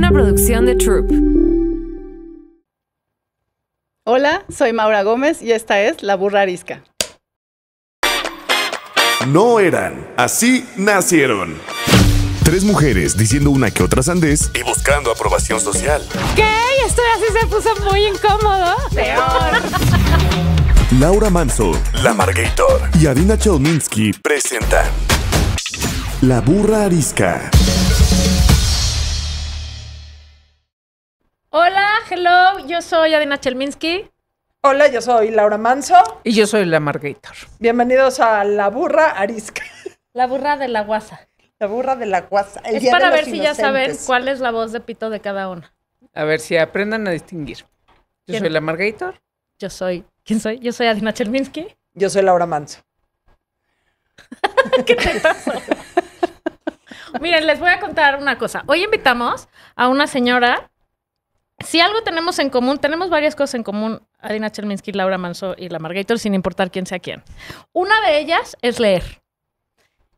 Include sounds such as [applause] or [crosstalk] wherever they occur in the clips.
Una producción de Troop. Hola, soy Maura Gómez y esta es La Burra Arisca. No eran, así nacieron. Tres mujeres diciendo una que otra sandés y buscando aprobación social. ¿Qué? Esto así se puso muy incómodo. Peor. [laughs] Laura Manso, La Margator y Adina Chominski Presenta La Burra Arisca. Hola, hello, yo soy Adina Chelminsky. Hola, yo soy Laura Manso. Y yo soy Lamar Gator. Bienvenidos a La Burra Arisca. La burra de la guasa. La burra de la guasa. es para ver si ya saben cuál es la voz de pito de cada una. A ver si aprendan a distinguir. Yo soy la Gator. Yo soy. ¿Quién soy? Yo soy Adina Chelminsky. Yo soy Laura Manso. [laughs] ¿Qué te pasa? Miren, les voy a contar una cosa. Hoy invitamos a una señora si algo tenemos en común, tenemos varias cosas en común, Adina Cherminsky, Laura Manso y la Margator, sin importar quién sea quién. Una de ellas es leer.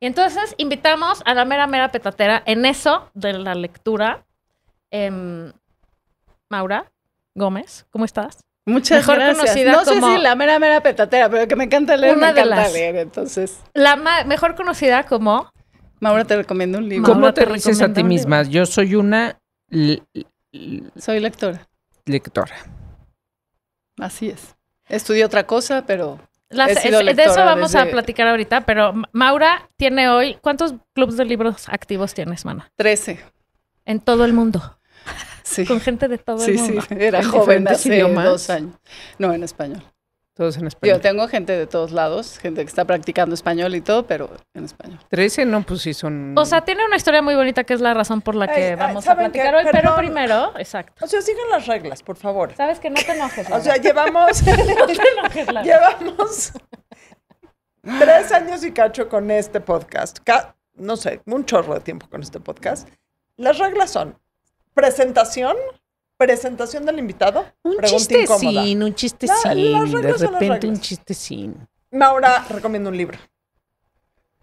Y entonces invitamos a la mera, mera petatera en eso de la lectura. Em, Maura Gómez, ¿cómo estás? Muchas Mejor gracias. Conocida no como sé si la mera, mera petatera, pero que me encanta leer, una me encanta las, leer, entonces. La mejor conocida como... Maura, te recomiendo un libro. ¿Cómo te, te a ti misma? Yo soy una soy lectora. Lectora. Así es. Estudié otra cosa, pero... de eso vamos a platicar ahorita, pero Maura tiene hoy, ¿cuántos clubes de libros activos tienes, Mana? Trece. En todo el mundo. Sí. Con gente de todo el mundo. Sí, sí, era joven hace dos años. No, en español. Todos en español. Yo tengo gente de todos lados, gente que está practicando español y todo, pero en español. 13 no, pues sí son. O sea, tiene una historia muy bonita que es la razón por la que vamos a platicar hoy, pero primero, exacto. O sea, sigan las reglas, por favor. Sabes que no te enojes. o sea, llevamos. [laughs] no te enojes, Llevamos tres años y cacho con este podcast. no sé, un chorro de tiempo con este podcast. Las reglas son presentación, presentación del invitado. Un chistecín, un chiste de repente un chistecín. Maura recomiendo un libro.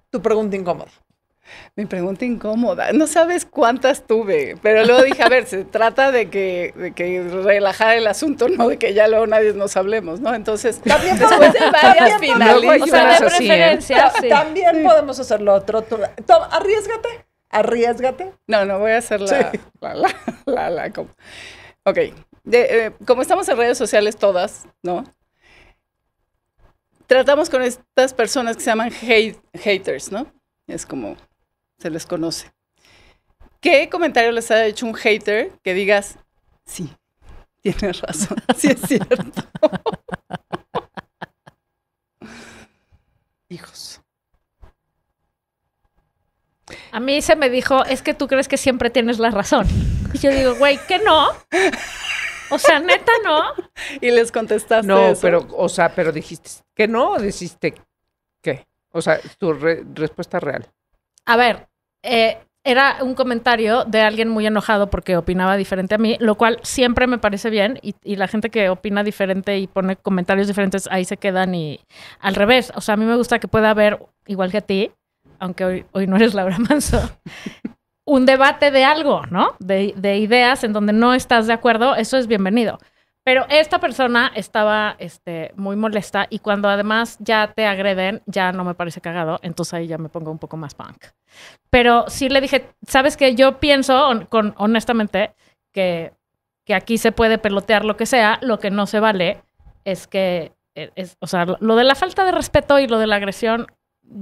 Tu pregunta incómoda. Mi pregunta incómoda. No sabes cuántas tuve, pero luego dije, a ver, se [laughs] trata de que, de que relajar el asunto, no de que ya luego nadie nos hablemos, ¿no? Entonces, también podemos hacer varias finales, También podemos hacerlo otro. Tú, arriesgate, arriesgate. No, no voy a hacer la, la, la, la como. Ok, eh, como estamos en redes sociales todas, ¿no? Tratamos con estas personas que se llaman haters, ¿no? Es como se les conoce. ¿Qué comentario les ha hecho un hater que digas, sí, tienes razón, [laughs] sí es cierto? [laughs] Hijos. A mí se me dijo, es que tú crees que siempre tienes la razón. Y yo digo, güey, que no. O sea, neta, no. Y les contestaste. No, pero, o sea, pero dijiste que no, o dijiste qué? O sea, tu respuesta real. A ver, eh, era un comentario de alguien muy enojado porque opinaba diferente a mí, lo cual siempre me parece bien y, y, la gente que opina diferente y pone comentarios diferentes ahí se quedan y al revés. O sea, a mí me gusta que pueda haber, igual que a ti, aunque hoy, hoy no eres Laura Manso, [laughs] un debate de algo, ¿no? De, de, ideas en donde no estás de acuerdo, eso es bienvenido. Pero esta persona estaba este, muy molesta y cuando además ya te agreden, ya no me parece cagado, entonces ahí ya me pongo un poco más punk. Pero sí le dije, sabes que yo pienso, con, honestamente, que, que aquí se puede pelotear lo que sea, lo que no se vale es que, e, es, o sea, lo de la falta de respeto y lo de la agresión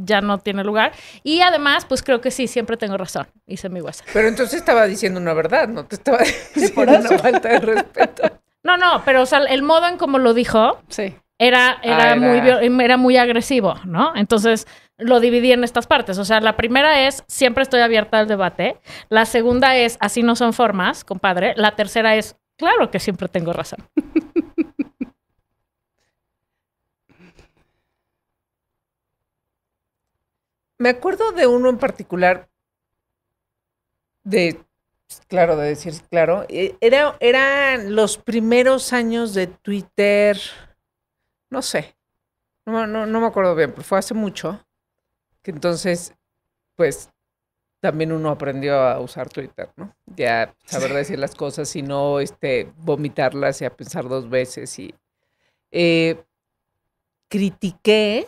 ya no tiene lugar. Y además, pues creo que sí, siempre tengo razón, hice mi WhatsApp. Pero entonces estaba diciendo una verdad, no te estaba [laughs] diciendo falta de respeto. No, no, pero sea, el modo en cómo lo dijo sí. era, era, ah, Muy, era muy agresivo, ¿no? Entonces lo dividí en estas partes. O sea, la primera es, siempre estoy abierta al debate. La segunda es, así no son formas, compadre. La tercera es, claro que siempre tengo razón. [laughs] Me acuerdo de uno en particular, de, pues, claro, de decir, claro, e, era, eran los primeros años de Twitter, no sé, no, me acuerdo bien, pero fue hace mucho, que entonces, pues, también uno aprendió a usar Twitter, ¿no? Ya saber decir las cosas y no este, vomitarlas y a pensar dos veces. Y eh, critiqué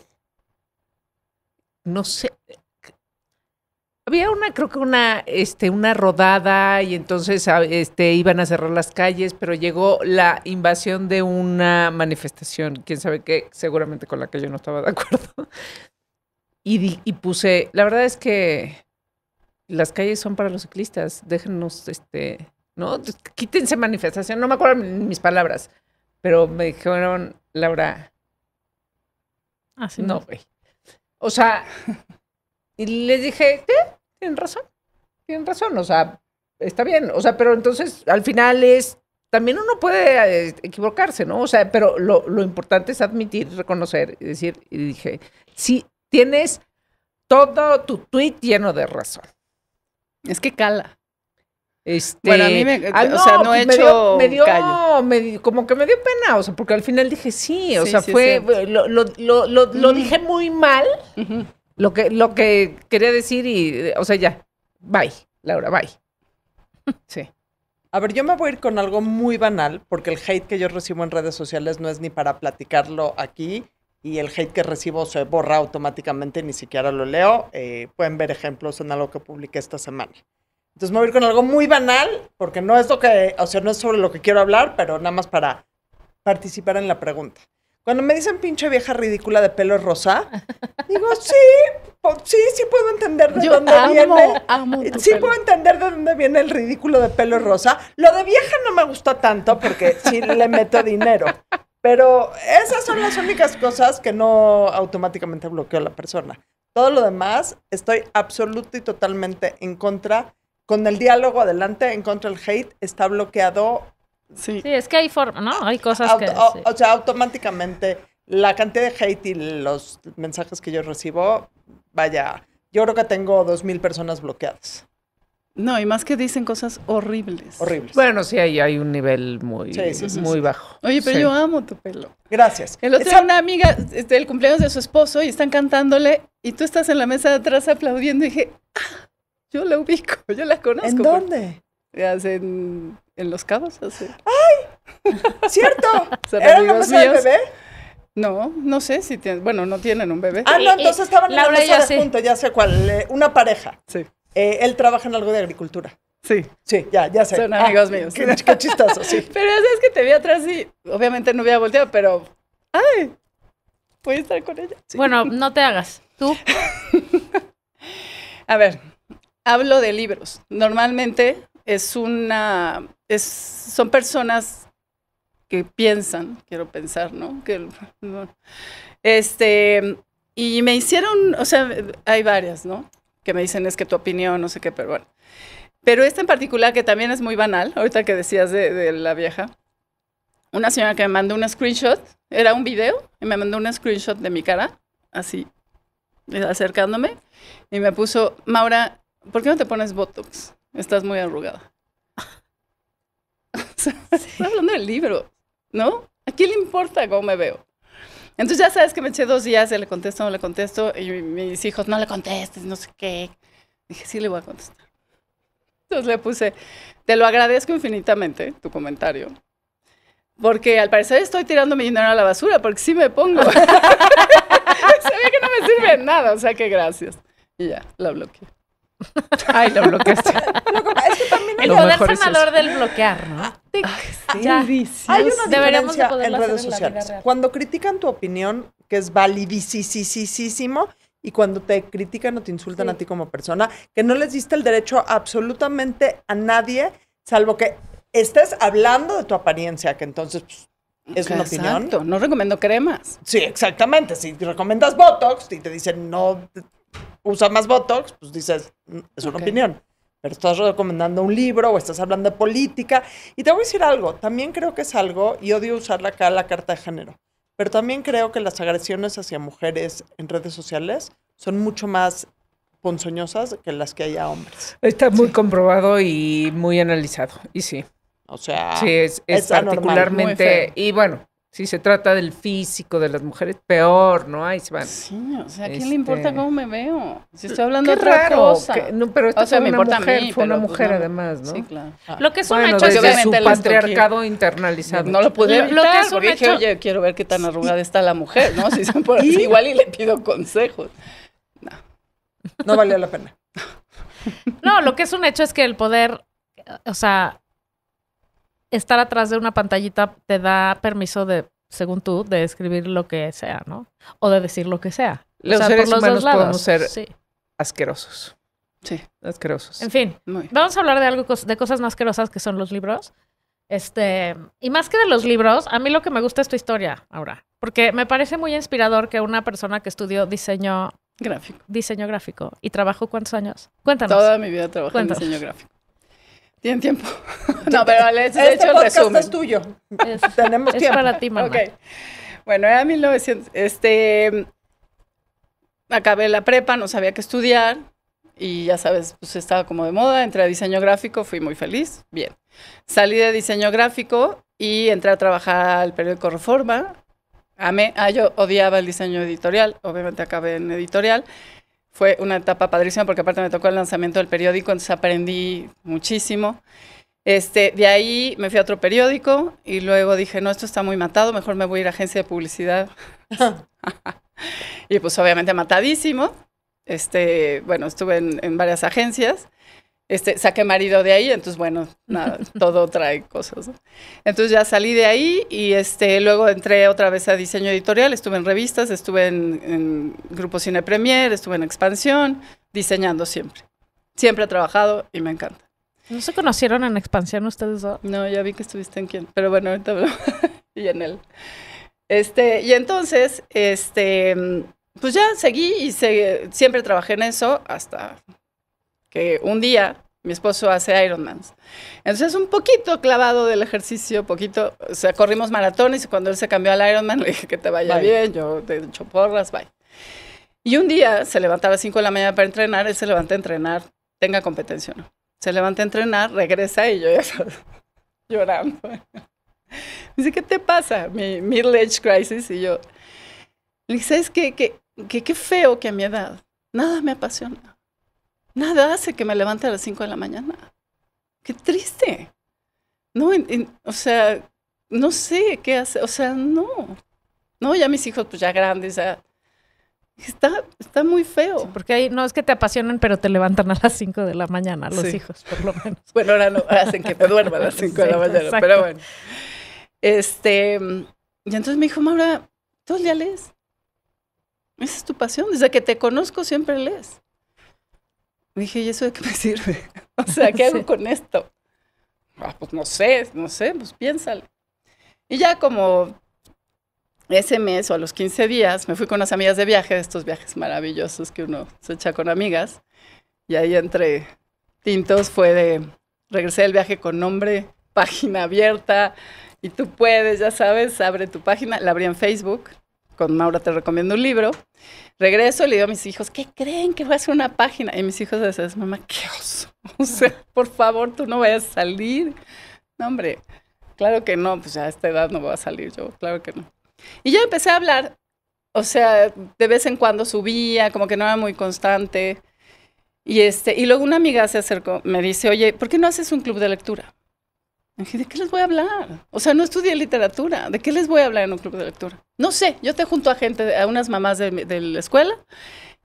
no sé, había una, creo que una, este, una rodada y entonces ah, este, iban a cerrar las calles, pero llegó la invasión de una manifestación, quién sabe qué, seguramente con la que yo no estaba de acuerdo. Y, puse, la verdad es que las calles son para los ciclistas, déjenos, este, ¿no? Quítense manifestación, no me acuerdo mis palabras, pero me dijeron, Laura, Así ah, no, güey. O sea, y les dije, ¿qué? Tienen razón, tienen razón, o sea, está bien, o sea, pero entonces al final es, también uno puede eh, equivocarse, ¿no? O sea, pero lo, importante es admitir, reconocer y decir, y dije, sí, tienes todo tu tweet lleno de razón. Es que cala bueno, a mí este, me, ah, o sea, no he pues dio, como que me dio pena, o sea, porque al final dije sí, o sea, fue, lo, dije muy mal, lo, que, lo que quería decir y, o sea, ya, bye, Laura, bye. [laughs] Sí. A ver, yo me voy a ir con algo muy banal, porque el hate que yo recibo en redes sociales no es ni para platicarlo aquí, y el hate que recibo se borra automáticamente, ni siquiera lo leo. Eh, pueden ver ejemplos en algo que publiqué esta semana. Entonces me voy a ir con algo muy banal, porque no es lo que, o sea, no es sobre lo que quiero hablar, pero nada más para participar en la pregunta. Cuando me dicen pinche vieja ridícula de pelo rosa, [laughs] digo, sí, sí, sí puedo entender de dónde viene. Amo sí puedo entender de dónde viene el ridículo de pelo rosa. Lo de vieja no me gusta tanto porque sí le meto dinero. Pero esas son las únicas cosas que no automáticamente bloqueo a la persona. Todo lo demás, estoy absoluta y totalmente en contra con el diálogo adelante en contra del hate está bloqueado. Sí. sí, es que hay forma, ¿no? Hay cosas que... O, sea, automáticamente la cantidad de hate y los mensajes que yo recibo, vaya, yo creo que tengo dos mil personas bloqueadas. No, y más que dicen cosas horribles. Horribles. Bueno, sí, ahí hay un nivel muy, muy bajo. Oye, pero yo amo tu pelo. Gracias. El otro una amiga, este, el cumpleaños de su esposo, y están cantándole, y tú estás en la mesa de atrás aplaudiendo, y dije, ah, yo la ubico, [laughs] yo la conozco. ¿En dónde? En, en Los Cabos. Hace... ¡Ay! ¡Cierto! [laughs] ¿Era la mamá del bebé? No, no sé si tienen, bueno, no tienen un bebé. Ah, no, eh, eh, entonces estaban en la mesa de punto, ya sé cuál, eh, una pareja. Sí. él trabaja en algo de agricultura. Sí. Sí, ya, ya sé. Son ah, amigos míos. Qué, qué, chistoso, sí. [laughs] pero sabes que te vi atrás y obviamente no había volteado, pero, ay, voy estar con ella. Bueno, no te hagas. ¿Tú? a ver, hablo de libros. Normalmente es una, es, son personas que piensan, quiero pensar, ¿no? Que, este, y me hicieron, o sea, hay varias, ¿no? Que me dicen es que tu opinión, no sé qué, pero bueno. Pero esta en particular, que también es muy banal, ahorita que decías de, de la vieja, una señora que me mandó un screenshot, era un video, y me mandó un screenshot de mi cara, así, acercándome, y me puso, Maura, ¿Por qué no te pones Botox? Estás muy arrugada. [laughs] o estoy hablando del libro, ¿no? ¿A quién le importa cómo me veo? Entonces ya sabes que me eché dos días, le contesto, no le contesto, y mis hijos, no le contestes, no sé qué. Dije, sí le voy a contestar. Entonces le puse, te lo agradezco infinitamente, tu comentario, porque al parecer estoy tirando mi dinero a la basura, porque sí me pongo. Sabía [laughs] que no me sirve nada, o sea que gracias. Y ya, la bloqueé. Ay, lo bloqueaste. [laughs] es el poder sanador del bloquear, ¿no? Ah, sí, Hay unos Deberíamos en redes sociales. cuando critican tu opinión, que es validísimo, y cuando te critican o te insultan a ti como persona, que no les diste el derecho absolutamente a nadie, salvo que estés hablando de tu apariencia, que entonces pues, es una opinión. Exacto, no recomiendo cremas. Sí, exactamente. Si recomiendas Botox y te dicen no usa más Botox, pues dices, mm, es una opinión. Pero estás recomendando un libro o estás hablando de política. Y te voy a decir algo, también creo que es algo, y odio usar acá la carta de género, pero también creo que las agresiones hacia mujeres en redes sociales son mucho más ponzoñosas que las que hay a hombres. Está muy comprobado y muy analizado, y sí. O sea, sí, es, es particularmente, y bueno, si se trata del físico de las mujeres, peor, ¿no? Ahí se van. Sí, o sea, ¿a quién le importa este, cómo me veo? Si estoy hablando de otra cosa. no, pero esto o sea, fue me una importa mujer, fue una pues, mujer además, ¿no? Sí, claro. Lo que es un hecho desde su patriarcado internalizado. No, lo pude evitar, lo que es un hecho... dije, oye, quiero ver qué tan arrugada está la mujer, ¿no? Si son por así, [laughs] [laughs] igual y le pido consejos. No. No valió la pena. [laughs] no, lo que es un hecho es que el poder, o sea, estar atrás de una pantallita te da permiso de, según tú, de escribir lo que sea, ¿no? O de decir lo que sea. Los o sea, seres humanos podemos ser asquerosos. Sí. Asquerosos. En fin, vamos a hablar de algo de cosas más asquerosas que son los libros. Este, y más que de los libros, a mí lo que me gusta es tu historia ahora, porque me parece muy inspirador que una persona que estudió diseño gráfico, diseño gráfico y trabajó cuántos años? Cuéntanos. Toda mi vida trabajé en diseño gráfico. Tienen tiempo. [laughs] no, pero les he este hecho el podcast es tuyo. Tenemos [laughs] Tenemos es tiempo. para ti, mamá. Okay. Bueno, era 1900. Este, acabé la prepa, no sabía qué estudiar. Y ya sabes, pues estaba como de moda. Entré a diseño gráfico, fui muy feliz. Bien. Salí de diseño gráfico y entré a trabajar al periódico Reforma. Amé, ah, yo odiaba el diseño editorial, obviamente acabé en editorial fue una etapa padrísima porque aparte me tocó el lanzamiento del periódico, entonces aprendí muchísimo. Este, de ahí me fui a otro periódico y luego dije, no, esto está muy matado, mejor me voy a ir a agencia de publicidad. [laughs] [laughs] y pues obviamente matadísimo. Este, bueno, estuve en varias agencias este, saqué marido de ahí, entonces bueno, nada, [laughs] todo trae cosas. Entonces ya salí de ahí y este, luego entré otra vez a diseño editorial, estuve en revistas, estuve en, Grupo Cine Premier, estuve en Expansión, diseñando siempre. Siempre he trabajado y me encanta. ¿No se conocieron en Expansión ustedes dos? No, ya vi que estuviste en quién, pero bueno, ahorita hablo [laughs] y en él. Este, y entonces, este, pues ya seguí y siempre trabajé en eso hasta que un día mi esposo hace Ironman. Entonces, un poquito clavado del ejercicio, poquito, o sea, corrimos maratones y cuando él se cambió al Ironman [laughs] le dije que te vaya bien, yo te echo porras, bye. Y un día se levantaba a las 5 de la mañana para entrenar, él se levanta a entrenar, tenga competencia no. Se levanta a entrenar, regresa y yo ya [laughs] llorando. Dice, ¿qué te pasa? Mi middle age crisis. Y yo, le dije, ¿sabes qué? qué feo que a mi edad nada me apasiona Nada hace que me levante a las 5 de la mañana. Qué triste. No, o sea, no sé qué hace, O sea, no. No, ya mis hijos, pues ya grandes, ya. Está, está muy feo. porque ahí no es que te apasionen, pero te levantan a las 5 de la mañana, los hijos, por lo menos. [laughs] bueno, ahora no, hacen que te duerma a las 5 [laughs] de la mañana, pero bueno. Este, y entonces me dijo, Maura, el ya lees. Esa es tu pasión. Desde que te conozco siempre lees. Dije, ¿y eso de qué me sirve? [laughs] o sea, ¿qué [laughs] hago con esto? Ah, pues no sé, no sé, pues piénsale. Y ya como ese mes o a los 15 días me fui con unas amigas de viaje, de estos viajes maravillosos que uno se echa con amigas. Y ahí entre tintos fue de regresé del viaje con nombre, [laughs] página abierta, y tú puedes, ya sabes, abre tu página, la abrí en Facebook con Maura te recomiendo un libro. Regreso le digo a mis hijos, ¿qué creen que voy a hacer una página? Y mis hijos dicen, mamá, qué oso. [laughs] O sea, por favor, tú no vayas a salir. No, hombre, claro que no, pues a esta edad no voy a salir yo, claro que no. Y yo empecé a hablar, o sea, de vez en cuando subía, como que no era muy constante. Y, este, y luego una amiga se acercó, me dice, oye, ¿por qué no haces un club de lectura? dije, ¿de qué les voy a hablar? O sea, no estudié literatura. ¿De qué les voy a hablar en un club de lectura? No sé, yo te junto a gente, a unas mamás de, la escuela.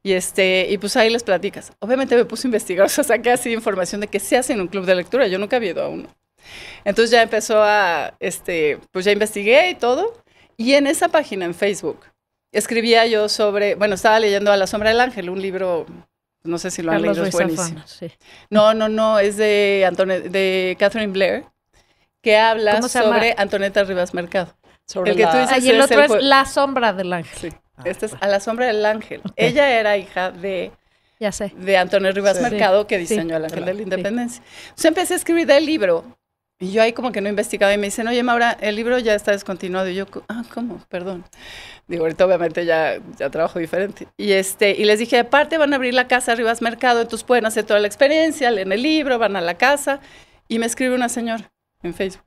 Y, este, y pues ahí les platicas. Obviamente me puse a investigar, [laughs] o sea, saqué así información de qué se hace en un club de lectura. Yo nunca había ido a uno. Entonces ya empezó a, este, pues ya investigué y todo. Y en esa página, en Facebook, escribía yo sobre, bueno, estaba leyendo A la sombra del ángel, un libro, no sé si lo han leído, es buenísimo. No, no, no, es de, de Catherine Blair que habla sobre Antoneta Rivas Mercado. Sobre el que tú dices ah, y el otro es, La Sombra del Ángel. Sí. Ah, este es A la Sombra del Ángel. Ella era hija de ya sé. de Antonio Rivas Mercado, que diseñó el Ángel de la Independencia. Entonces empecé a escribir del libro y yo ahí como que no investigaba y me dicen, oye Maura, el libro ya está descontinuado. Y yo, ah, ¿cómo? Perdón. Digo, ahorita obviamente ya, ya trabajo diferente. Y, este, y les dije, aparte van a abrir la casa Rivas Mercado, entonces pueden hacer toda la experiencia, leen el libro, van a la casa. Y me escribe una señora, en Facebook.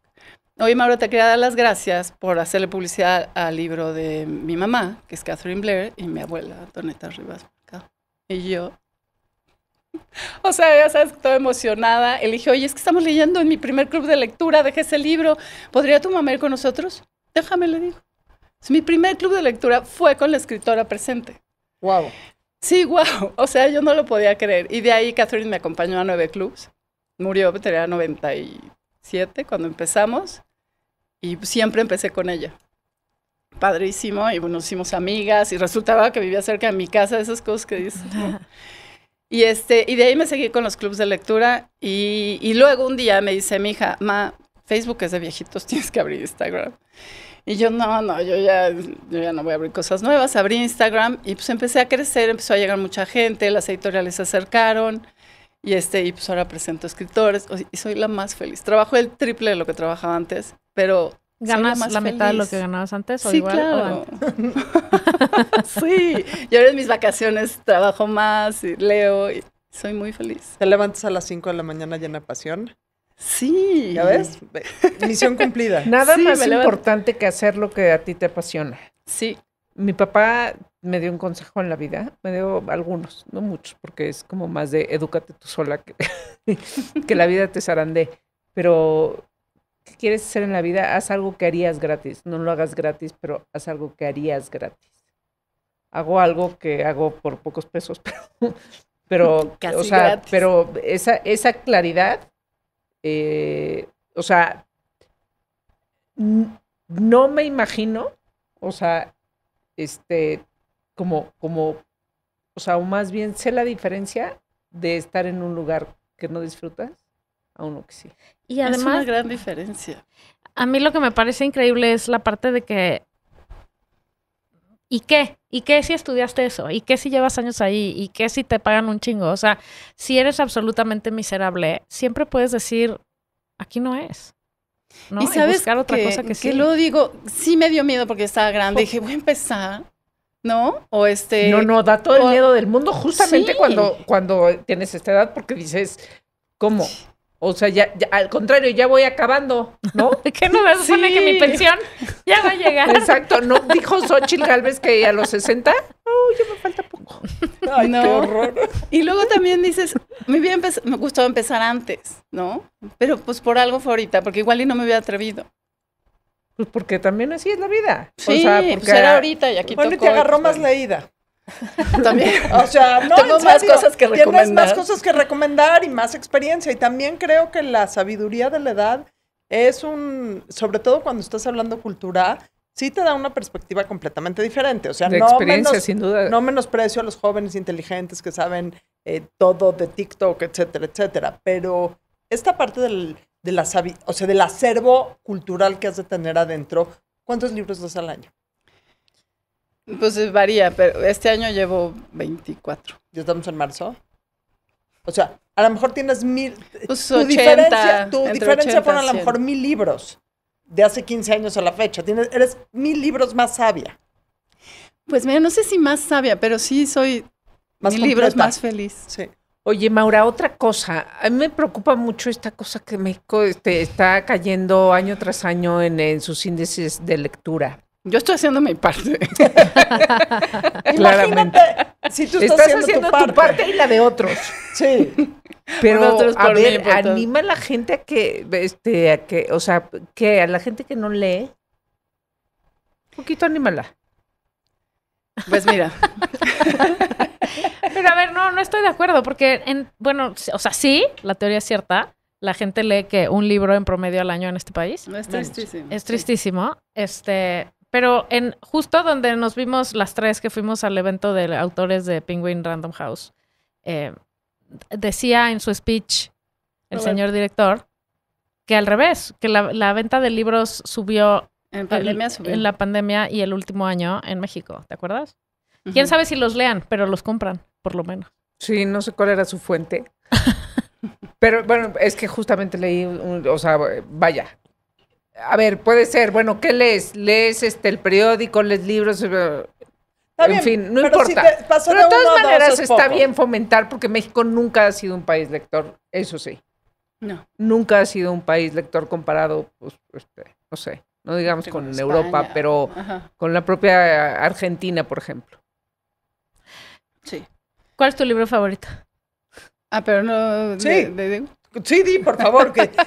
Oye, Mauro, te quería dar las gracias por hacerle publicidad al libro de mi mamá, que es Catherine Blair, y mi abuela, Doneta Rivas. Y yo, o sea, ya sabes, todo emocionada. Le dije, oye, es que estamos leyendo en mi primer club de lectura, dejé ese libro. ¿Podría tu mamá ir con nosotros? Déjame, le digo. mi primer club de lectura fue con la escritora presente. Wow. Sí, wow. O sea, yo no lo podía creer. Y de ahí Catherine me acompañó a nueve clubs. Murió, tenía 90 y cuando empezamos y siempre empecé con ella. Padrísimo, y bueno, nos hicimos amigas y resultaba que vivía cerca de mi casa, esas cosas que dices. [laughs] Y, este, y de ahí me seguí con los clubes de lectura y, y luego un día me dice mi hija, ma, Facebook es de viejitos, [laughs] tienes que abrir Instagram. Y yo, no, no, yo ya, yo ya no voy a abrir cosas nuevas. Abrí Instagram y pues empecé a crecer, empezó a llegar mucha gente, las editoriales se acercaron. Y este, y pues ahora presento escritores y soy la más feliz. Trabajo el triple de lo que trabajaba antes, pero ¿Ganas la, la mitad de lo que ganabas antes sí, Claro. [laughs] sí, y ahora en mis vacaciones trabajo más y leo y soy muy feliz. ¿Te levantas a las 5 de la mañana llena de pasión? Sí. ¿Ya ves? Misión cumplida. Nada más importante que hacer lo que a ti te apasiona. Sí. Mi papá me dio un consejo en la vida, me dio algunos, no muchos, porque es como más de edúcate tú sola que, [laughs] la vida te zarandé. Pero ¿qué quieres hacer en la vida, haz algo que harías gratis. No lo hagas gratis, pero haz algo que harías gratis. Hago algo que hago por pocos pesos, [laughs] pero, pero o sea, pero esa, esa claridad, eh, o sea, no me imagino, o sea, este, como, como, o sea, o más bien sé la diferencia de estar en un lugar que no disfrutas a uno que sí. Y además, es una gran diferencia. A mí lo que me parece increíble es la parte de que ¿Y qué? ¿Y qué si estudiaste eso? ¿Y qué si llevas años ahí? ¿Y qué si te pagan un chingo? O sea, si eres absolutamente miserable, siempre puedes decir, aquí no es. ¿no? Y, sabes buscar otra cosa que, sí. Que luego digo, sí me dio miedo porque estaba grande. Dije, voy a empezar ¿no? O este. No, no, da todo el miedo del mundo justamente cuando, cuando tienes esta edad, porque dices, ¿cómo? O sea, ya, al contrario, ya voy acabando, ¿no? [laughs] ¿Qué no me supone que mi pensión ya va a llegar? Exacto, ¿no? Dijo Xochitl Galvez que a los 60, oh, ya me falta poco. Ay, qué horror. Y luego también dices, me hubiera me gustó empezar antes, ¿no? Pero pues por algo fue ahorita, porque igual y no me había atrevido. Pues porque también así es la vida. Sí, o pues porque pues ahorita y aquí bueno, tocó, y te agarró pues, más leída. [laughs] También. o sea, no, Tienes más cosas que recomendar. Tienes más cosas que recomendar y más experiencia. Y también creo que la sabiduría de la edad es un, sobre todo cuando estás hablando cultura, sí te da una perspectiva completamente diferente. O sea, no, no menosprecio a los jóvenes inteligentes que saben eh, todo de TikTok, etcétera, etcétera. Pero esta parte del de la, o sea, del acervo cultural que has de tener adentro, ¿cuántos libros das al año? Pues eh, varía, pero este año llevo 24. ¿Ya estamos en marzo? O sea, a lo mejor tienes mil. Pues, tu diferencia, tu diferencia a lo mejor mil libros de hace 15 años a la fecha. Tienes, eres mil libros más sabia. Pues mira, no sé si más sabia, pero sí soy más mil libros más feliz. Sí. Oye, Maura, otra cosa. A mí me preocupa mucho esta cosa que México este, está cayendo año tras año en, sus índices de lectura. Yo estoy haciendo mi parte. [laughs] Claramente. Si tú estás, haciendo, tu, parte. y la de otros. Sí. Pero a ver, anima a la gente a que, este, a que, o sea, que a la gente que no lee, un poquito anímala. Pues mira. [laughs] Pero a ver, no, no estoy de acuerdo, porque, en, bueno, o sea, sí, la teoría es cierta. La gente lee que un libro en promedio al año en este país. No, es tristísimo. Es tristísimo. Este, pero en justo donde nos vimos las tres que fuimos al evento de autores de Penguin Random House, eh, decía en su speech el señor director que al revés, que la, venta de libros subió en, la pandemia y el último año en México, ¿te acuerdas? Quién sabe si los lean, pero los compran por lo menos. Sí, no sé cuál era su fuente. [laughs] Pero bueno, es que justamente leí, o sea, vaya. A ver, puede ser, bueno, ¿qué lees? ¿Lees este, el periódico? ¿Lees libros? Eh, en fin, no importa. pero de, todas maneras está bien fomentar porque México nunca ha sido un país lector, eso sí. No. Nunca ha sido un país lector comparado, pues, este, no sé, no digamos con, Europa, pero con la propia Argentina, por ejemplo. Sí. ¿Cuál es tu libro favorito? Ah, pero no. Sí, de, sí, di, por favor. Que... [laughs]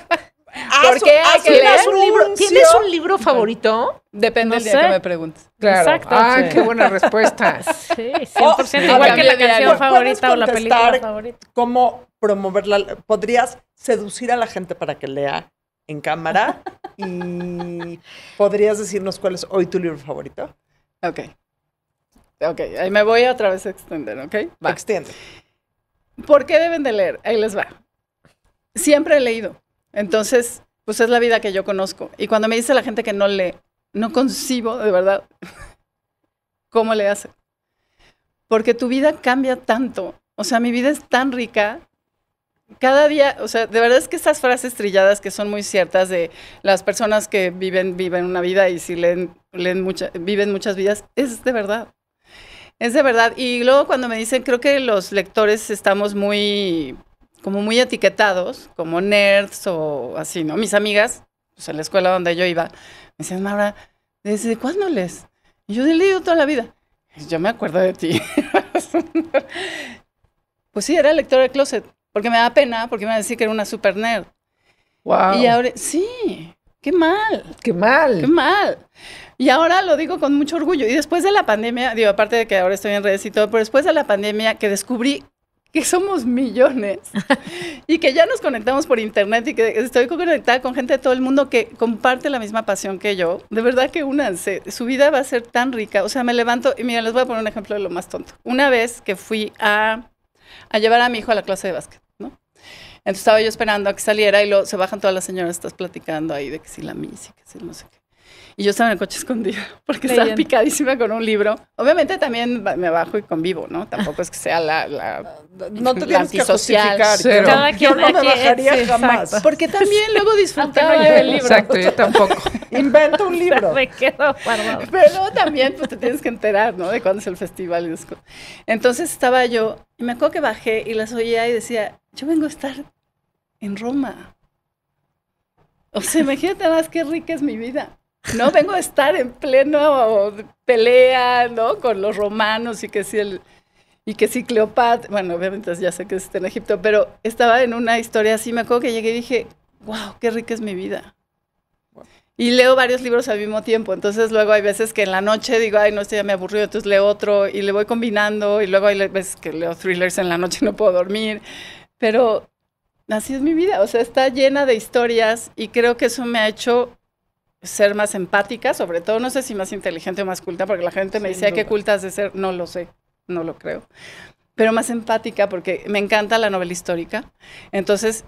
Ah, Porque ah, que un libro. ¿Tienes un libro favorito? Depende de del que me preguntes. Claro. Exacto, ah, qué buena respuesta. [laughs] sí, 100% igual que la canción favorita o la película favorita. ¿Cómo promoverla? ¿Podrías seducir a la gente para que lea en cámara? [laughs] ¿Y podrías decirnos cuál es hoy tu libro favorito? Ok. Ok, ahí me voy a otra vez a extender, ¿ok? Va. Extiende. ¿Por qué deben de leer? Ahí les va. Siempre he leído. Entonces, pues es la vida que yo conozco. Y cuando me dice la gente que no lee, no concibo, de verdad, [laughs] cómo le hace. Porque tu vida cambia tanto. O sea, mi vida es tan rica. Cada día, o sea, de verdad es que estas frases trilladas que son muy ciertas de las personas que viven, viven una vida y si leen, leen viven muchas vidas, es de verdad. Es de verdad. Y luego cuando me dicen, creo que los lectores estamos muy, como muy etiquetados, como nerds o así, ¿no? Mis amigas, pues, en la escuela donde yo iba, me decían, Maura, ¿desde cuándo lees? Y yo he leído toda la vida. yo me acuerdo de ti. [laughs] pues sí, era lector de closet, porque me da pena, porque me iba a decir que era una super nerd. Wow. Y ahora, sí, qué mal. Qué mal. Qué mal. Y ahora lo digo con mucho orgullo. Y después de la pandemia, digo, aparte de que ahora estoy en redes y todo, pero después de la pandemia que descubrí que somos millones [laughs] y que ya nos conectamos por internet y que estoy conectada con gente de todo el mundo que comparte la misma pasión que yo. De verdad que únanse, su vida va a ser tan rica. O sea, me levanto y mira, les voy a poner un ejemplo de lo más tonto. Una vez que fui a, llevar a mi hijo a la clase de básquet, ¿no? Entonces estaba yo esperando a que saliera y lo, se bajan todas las señoras, estás platicando ahí de que si la misa, que si no sé y yo estaba en el coche escondida [laughs] porque estaba picadísima con un libro. Obviamente también me bajo y convivo, ¿no? Tampoco es que sea la, la no te Que yo no me bajaría jamás. Porque también luego disfrutaba no libro. Exacto, yo tampoco. [laughs] Invento un [laughs] libro. me quedo Pero también pues, te tienes que enterar, ¿no? De cuándo es el festival. Entonces estaba yo, y me acuerdo que bajé y las oía y decía, yo vengo a estar en Roma. O sea, imagínate más qué rica es mi vida. ¿no? Vengo a estar en pleno pelea, ¿no? Con los romanos y que sí el y que si Cleopatra, bueno, obviamente ya sé que está en Egipto, pero estaba en una historia así, me acuerdo que llegué y dije, "Wow, qué rica es mi vida." Y leo varios libros al mismo tiempo, entonces luego hay veces que en la noche digo, ay, no, estoy ya me aburrido, entonces leo otro y le voy combinando, y luego hay veces que leo thrillers en la noche y [laughs] no puedo dormir, pero así es mi vida, o sea, está llena de historias y creo que eso me ha hecho ser más empática, sobre todo, no sé si más inteligente o más culta, porque la gente me decía culta has de ser, no lo sé, no lo creo, pero más empática porque me encanta la novela histórica. Entonces,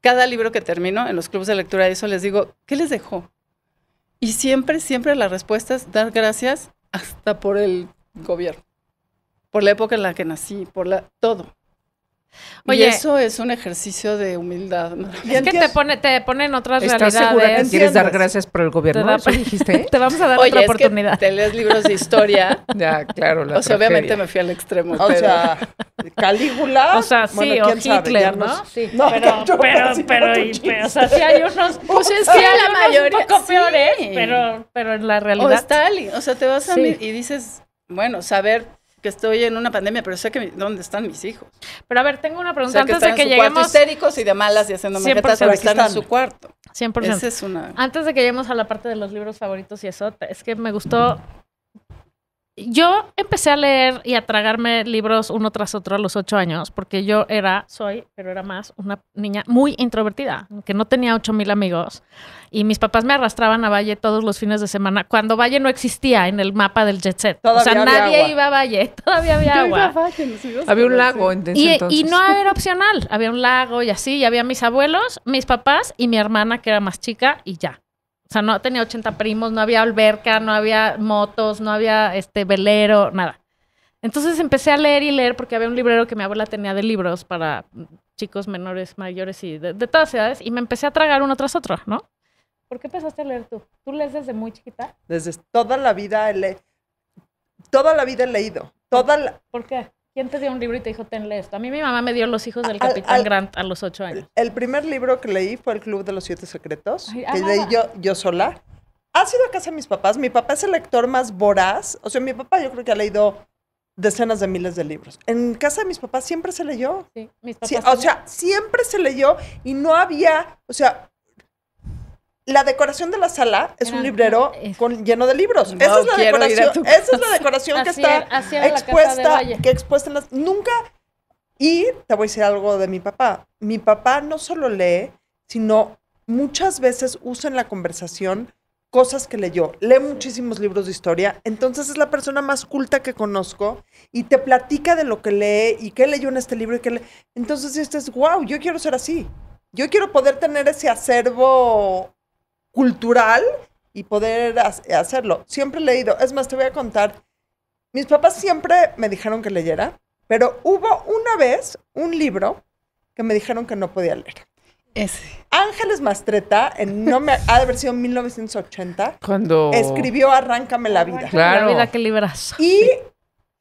cada libro que termino en los clubes de lectura de eso les digo, ¿qué les dejó? Y siempre, siempre la respuesta es dar gracias hasta por el gobierno, por la época en la que nací, por la, todo. Oye, eso es un ejercicio de humildad. Es que te pone, te ponen otras ¿Estás realidades. Segura quieres dar gracias por el gobierno. Te, ¿Eso dijiste? [laughs] te vamos a dar Oye, otra oportunidad. que te lees libros de historia. [laughs] ya, claro. La o sea, obviamente me fui al extremo. O pero... sea, Calígula. O sea, sí, bueno, o Hitler, ¿no? ¿no? Sí. No, pero, [laughs] pero, pero, y, o sea, sí hay unos. Pues es que la mayoría. Un poco sí. pero, pero en la realidad. O Stalin. O sea, te vas a sí. y dices, bueno, saber que estoy en una pandemia, pero sé que dónde están mis hijos. Pero a ver, tengo una pregunta antes de que en su histéricos y de malas y haciendo maquetas, pero en su cuarto. 100%. es una... Antes de que lleguemos a la parte de los libros favoritos y eso, es que me gustó yo empecé a leer y a tragarme libros uno tras otro a los ocho años, porque yo era, soy, pero era más una niña muy introvertida, que no tenía ocho mil amigos. Y mis papás me arrastraban a Valle todos los fines de semana, cuando Valle no existía en el mapa del jet set. o sea, nadie iba a Valle, [laughs] todavía había agua. había un lago en y, y no era opcional, había un lago y así, y había mis abuelos, mis papás y mi hermana que era más chica y ya sea, no tenía 80 primos, no había alberca, no había motos, no había este velero, nada. Entonces empecé a leer y leer porque había un librero que mi abuela tenía de libros para chicos menores, mayores y de, todas edades y me empecé a tragar uno tras otro, ¿no? ¿Por qué empezaste a leer tú? ¿Tú lees desde muy chiquita? Desde toda la vida he le... toda la vida he leído. Toda ¿Por qué? ¿Quién te dio un libro y te dijo, tenle esto? A mí mi mamá me dio Los hijos del Capitán Grant a los ocho años. El primer libro que leí fue El Club de los Siete Secretos, Y que ah, leí yo, yo sola. Ha sido a casa de mis papás. Mi papá es el lector más voraz. O sea, mi papá yo creo que ha leído decenas de miles de libros. En casa de mis papás siempre se leyó. Sí, mis papás o sea, siempre se leyó y no había, o sea, la decoración de la sala es un librero este. con, lleno de libros. esa, es la decoración, es la decoración que está expuesta, que Nunca... Y te voy a decir algo de mi papá. Mi papá no solo lee, sino muchas veces usa en la conversación cosas que leyó. Lee muchísimos libros de historia, entonces es la persona más culta que conozco y te platica de lo que lee y qué leyó en este libro y qué le... Entonces dices, wow, yo quiero ser así. Yo quiero poder tener ese acervo cultural y poder hacerlo. Siempre he leído. Es más, te voy a contar. Mis papás siempre me dijeron que leyera, pero hubo una vez un libro que me dijeron que no podía leer. Ese. Ángeles Mastreta, en no me, ha de haber sido 1980, cuando escribió Arráncame la vida. Claro. La vida que libras. Y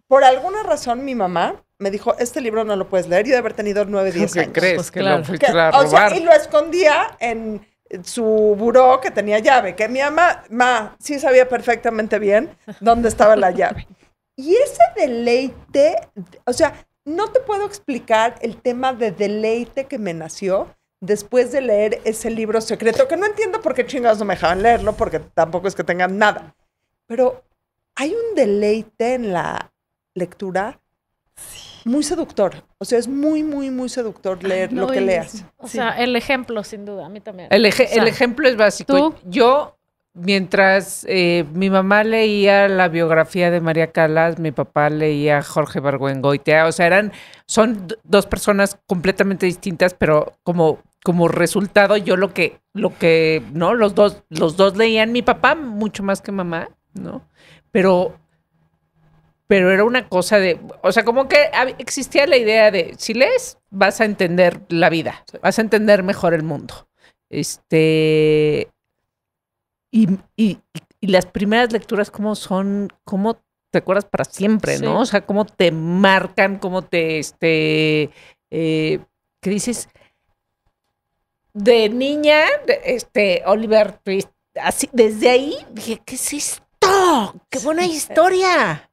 por alguna razón mi mamá me dijo, este libro no lo puedes leer. Yo de haber tenido 9, 10 ¿Qué crees? Pues, que lo a O sea, y lo escondía en su buró que tenía llave, que mi ama, ma, sí sabía perfectamente bien dónde estaba la llave. Y ese deleite, o sea, no te puedo explicar el tema de deleite que me nació después de leer ese libro secreto, que no entiendo por qué chingados no me dejaban leerlo, porque tampoco es que tengan nada. Pero hay un deleite en la lectura muy seductor. O sea, es muy, muy, muy seductor leer lo que leas. O sea, el ejemplo, sin duda, a mí también. El, ejemplo es básico. Yo, mientras eh, mi mamá leía la biografía de María Calas, mi papá leía Jorge goitea O sea, eran, son dos personas completamente distintas, pero como como resultado yo lo que lo que no los dos los dos leían mi papá mucho más que mamá no pero pero era una cosa de, o sea, como que existía la idea de, si lees, vas a entender la vida, vas a entender mejor el mundo. Este, y, las primeras lecturas, ¿cómo son? ¿Cómo te acuerdas para siempre, no? O sea, cómo te marcan, cómo te, este, eh, ¿qué dices? De niña, este, Oliver Twist, así, desde ahí dije, ¿qué es esto? ¡Qué buena historia!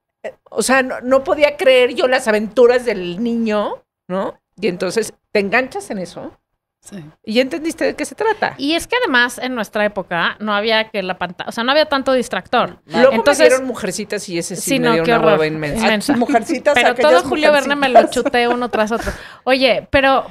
o sea, no, podía creer yo las aventuras del niño, ¿no? Y entonces te enganchas en eso y entendiste de qué se trata. Y es que además en nuestra época no había que la pantalla, o sea, no había tanto distractor. Luego Entonces, me mujercitas y ese sí, una inmensa. Ah, pero todo Julio Verne me lo chuté uno tras otro. Oye, pero,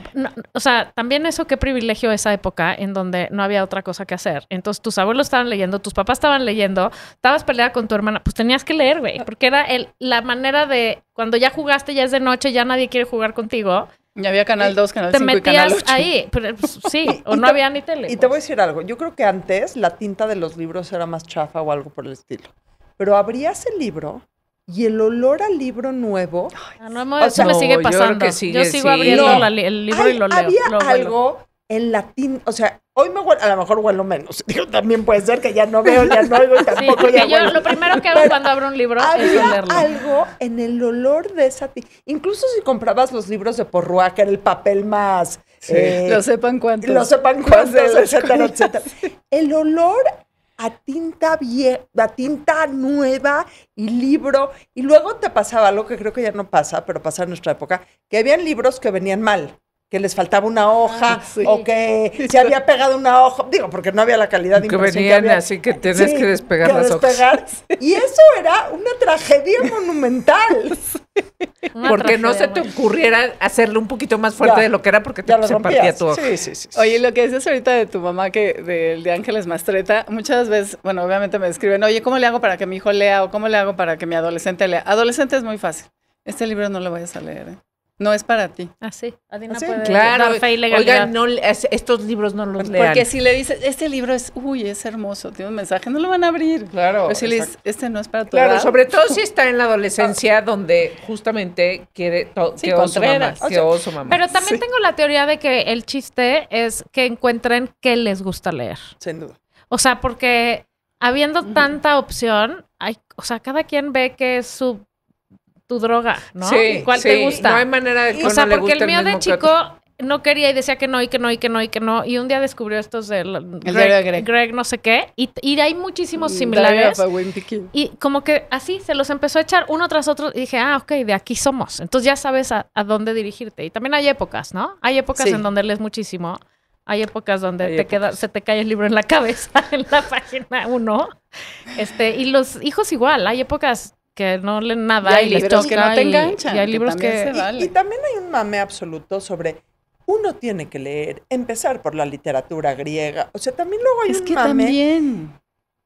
o sea, también eso qué privilegio esa época en donde no había otra cosa que hacer. Entonces tus abuelos estaban leyendo, tus papás estaban leyendo, estabas peleada con tu hermana, pues tenías que leer, güey, porque era la manera de cuando ya jugaste, ya es de noche, ya nadie quiere jugar contigo ya había Canal 2, Canal te 5 metías y Canal ahí, pero, pues, [laughs] sí, o no había ni tele. Y te voy a pues. decir algo, yo creo que antes la tinta de los libros era más chafa o algo por el estilo. Pero abrías el libro y el olor al libro nuevo... eso ah, o me sigue pasando. Yo, yo sigo abriendo el libro y lo leo. Había lo algo el latín, o sea, hoy me huelo, a lo mejor huelo menos. [laughs] Digo, también puede ser que ya no veo, ya no oigo, [laughs] tampoco sí, ya yo Lo primero que hago cuando abro un libro es olerlo. algo en el olor de esa tinta. Incluso si comprabas los libros de Porrua, que era el papel más... Sí, lo eh, sepan cuántos. Lo sepan [laughs] cuántos, etcétera, etcétera. El olor a tinta vieja, a tinta nueva y libro. Y luego te pasaba algo que creo que ya no pasa, pero pasa en nuestra época, que habían libros que venían mal que les faltaba una hoja ah, o que se había pegado una hoja, digo, porque no había la calidad de que venían, así que tienes que despegar las hojas. [laughs] Y eso era una tragedia monumental. [laughs] porque no se te ocurriera hacerlo un poquito más fuerte de lo que era porque te se partía tu hoja. Oye, lo que dices ahorita de tu mamá que del de Ángeles Mastreta, muchas veces, bueno, obviamente me escriben, "Oye, ¿cómo le hago para que mi hijo lea o cómo le hago para que mi adolescente lea?" Adolescente es muy fácil. Este libro no lo vayas a leer, ¿eh? No es para ti. Ah, sí. Adina ah, claro. dar no, estos libros no los lean. Porque si le dices, este libro es, uy, es hermoso, tiene un mensaje, no lo van a abrir. Claro. Pero si le dices, este no es para tu Claro, sobre todo si [laughs] está en la adolescencia donde justamente quiere todo su mamá, Pero también tengo la teoría de que el chiste es que encuentren qué les gusta leer. Sin duda. O sea, porque habiendo tanta opción, hay, o sea, cada quien ve que es su tu droga, ¿no? ¿Cuál te gusta? No hay manera de que O sea, porque el mío de chico no quería y decía que no, y que no, y que no, y que no. Y un día descubrió estos Greg, de Greg. no sé qué. Y, hay muchísimos mm, similares. Y como que así se los empezó a echar uno tras otro. Y dije, ah, ok, de aquí somos. Entonces ya sabes a, dónde dirigirte. Y también hay épocas, ¿no? Hay épocas en donde lees muchísimo. Hay épocas donde te Queda, se te cae el libro en la cabeza, [laughs] en la página uno. Este, y los hijos igual, hay épocas que no leen nada. Y libros que no te enganchan. Y, libros que... y también hay un mame absoluto sobre uno tiene que leer, empezar por la literatura griega. O sea, también luego hay es que También.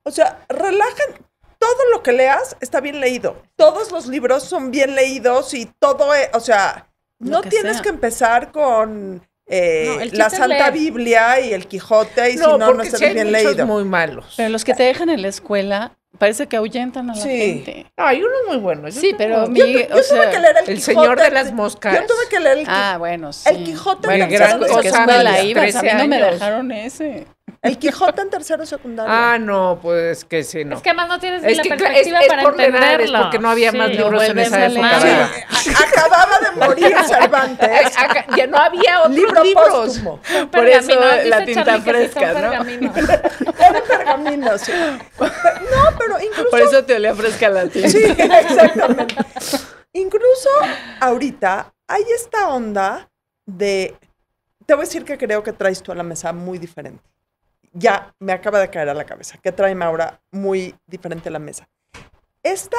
O sea, relajan. Todo lo que leas está bien leído. Todos los libros son bien leídos y todo, e, o sea, no tienes que empezar con eh, la Santa Biblia y el Quijote y si no, no se bien leído. muy malos. Pero los que te dejan en la escuela Parece que ahuyentan a la sí. gente. Hay uno muy bueno. Yo sí, pero mi, yo, yo tuve sea, que leer el, el Señor de las Moscas. Yo tuve que leer el Quijote. Ah, bueno, sí. El Quijote bueno, de las la iba, a mí no me dejaron ese. El Quijote en tercero secundario. Ah, no, pues que sí, no. Es que además no tienes ni que, la perspectiva para entenderlo. porque no había más libros en esa época. Acababa de morir [laughs] Cervantes. ya no había otros Libro libros. Por eso la tinta fresca, ¿no? Pergaminos. [laughs] Era pergamino, No, pero incluso... Por eso te olía fresca la tinta. Sí, exactamente. Incluso ahorita hay esta onda de... Te voy a decir que creo que traes tú a la mesa muy diferente ya me acaba de caer a la cabeza, que trae Maura muy diferente la mesa. Esta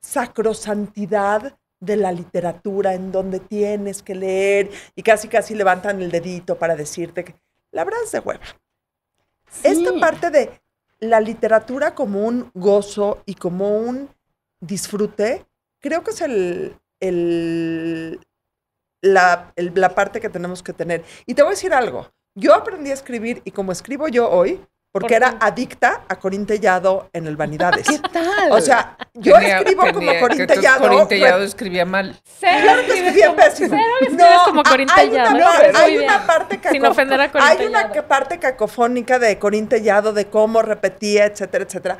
sacrosantidad de la literatura en donde tienes que leer y casi casi levantan el dedito para decirte que la verdad es de hueva. Esta parte de la literatura como un gozo y como un disfrute, creo que es la parte que tenemos que tener. Y te voy a decir algo, yo aprendí a escribir y como escribo yo hoy, porque era adicta a Corín en el Vanidades. ¿Qué tal? O sea, yo escribo como Corín Tellado. Corín escribía mal. claro que escribía pésimo. Cero no, como Corín Hay una, parte Sin ofender a Hay una parte cacofónica de Corín de cómo repetía, etcétera, etcétera.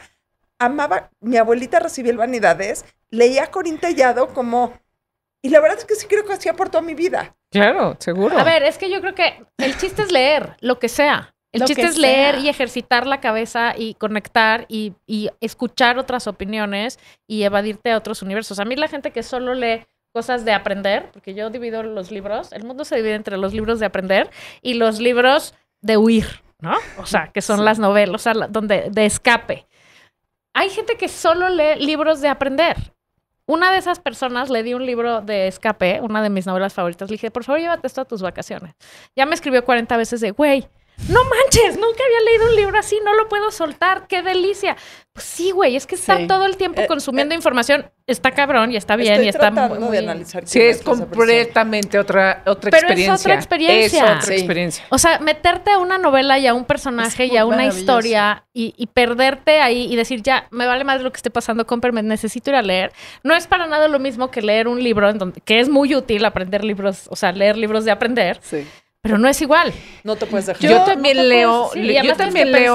Amaba, mi abuelita recibía el Vanidades, leía Corín como... Y la verdad es que sí creo que así aportó a mi vida. Claro, seguro. A ver, es que yo creo que el chiste es leer, lo que sea. El chiste es leer y ejercitar la cabeza y conectar y, escuchar otras opiniones y evadirte a otros universos. A mí la gente que solo lee cosas de aprender, porque yo divido los libros, el mundo se divide entre los libros de aprender y los libros de huir, ¿no? O sea, que son las novelas, o sea, donde de escape. Hay gente que solo lee libros de aprender una de esas personas le di un libro de escape, una de mis novelas favoritas. Le dije, por favor, llévate esto a tus vacaciones. Ya me escribió 40 veces de, güey, no manches, nunca había leído un libro así, no lo puedo soltar, qué delicia. Pues sí, güey, es que estar todo el tiempo eh, consumiendo eh, información está cabrón y está bien y está muy, muy... analizar Sí, es completamente otra otra experiencia. es otra experiencia. Es otra experiencia. O sea, meterte a una novela y a un personaje y a una historia y, perderte ahí y decir, ya, me vale más lo que esté pasando, me necesito ir a leer. No es para nada lo mismo que leer un libro, que es muy útil aprender libros, o sea, leer libros de aprender. Sí pero no es igual. No te puedes dejar. Yo, yo también leo, yo también leo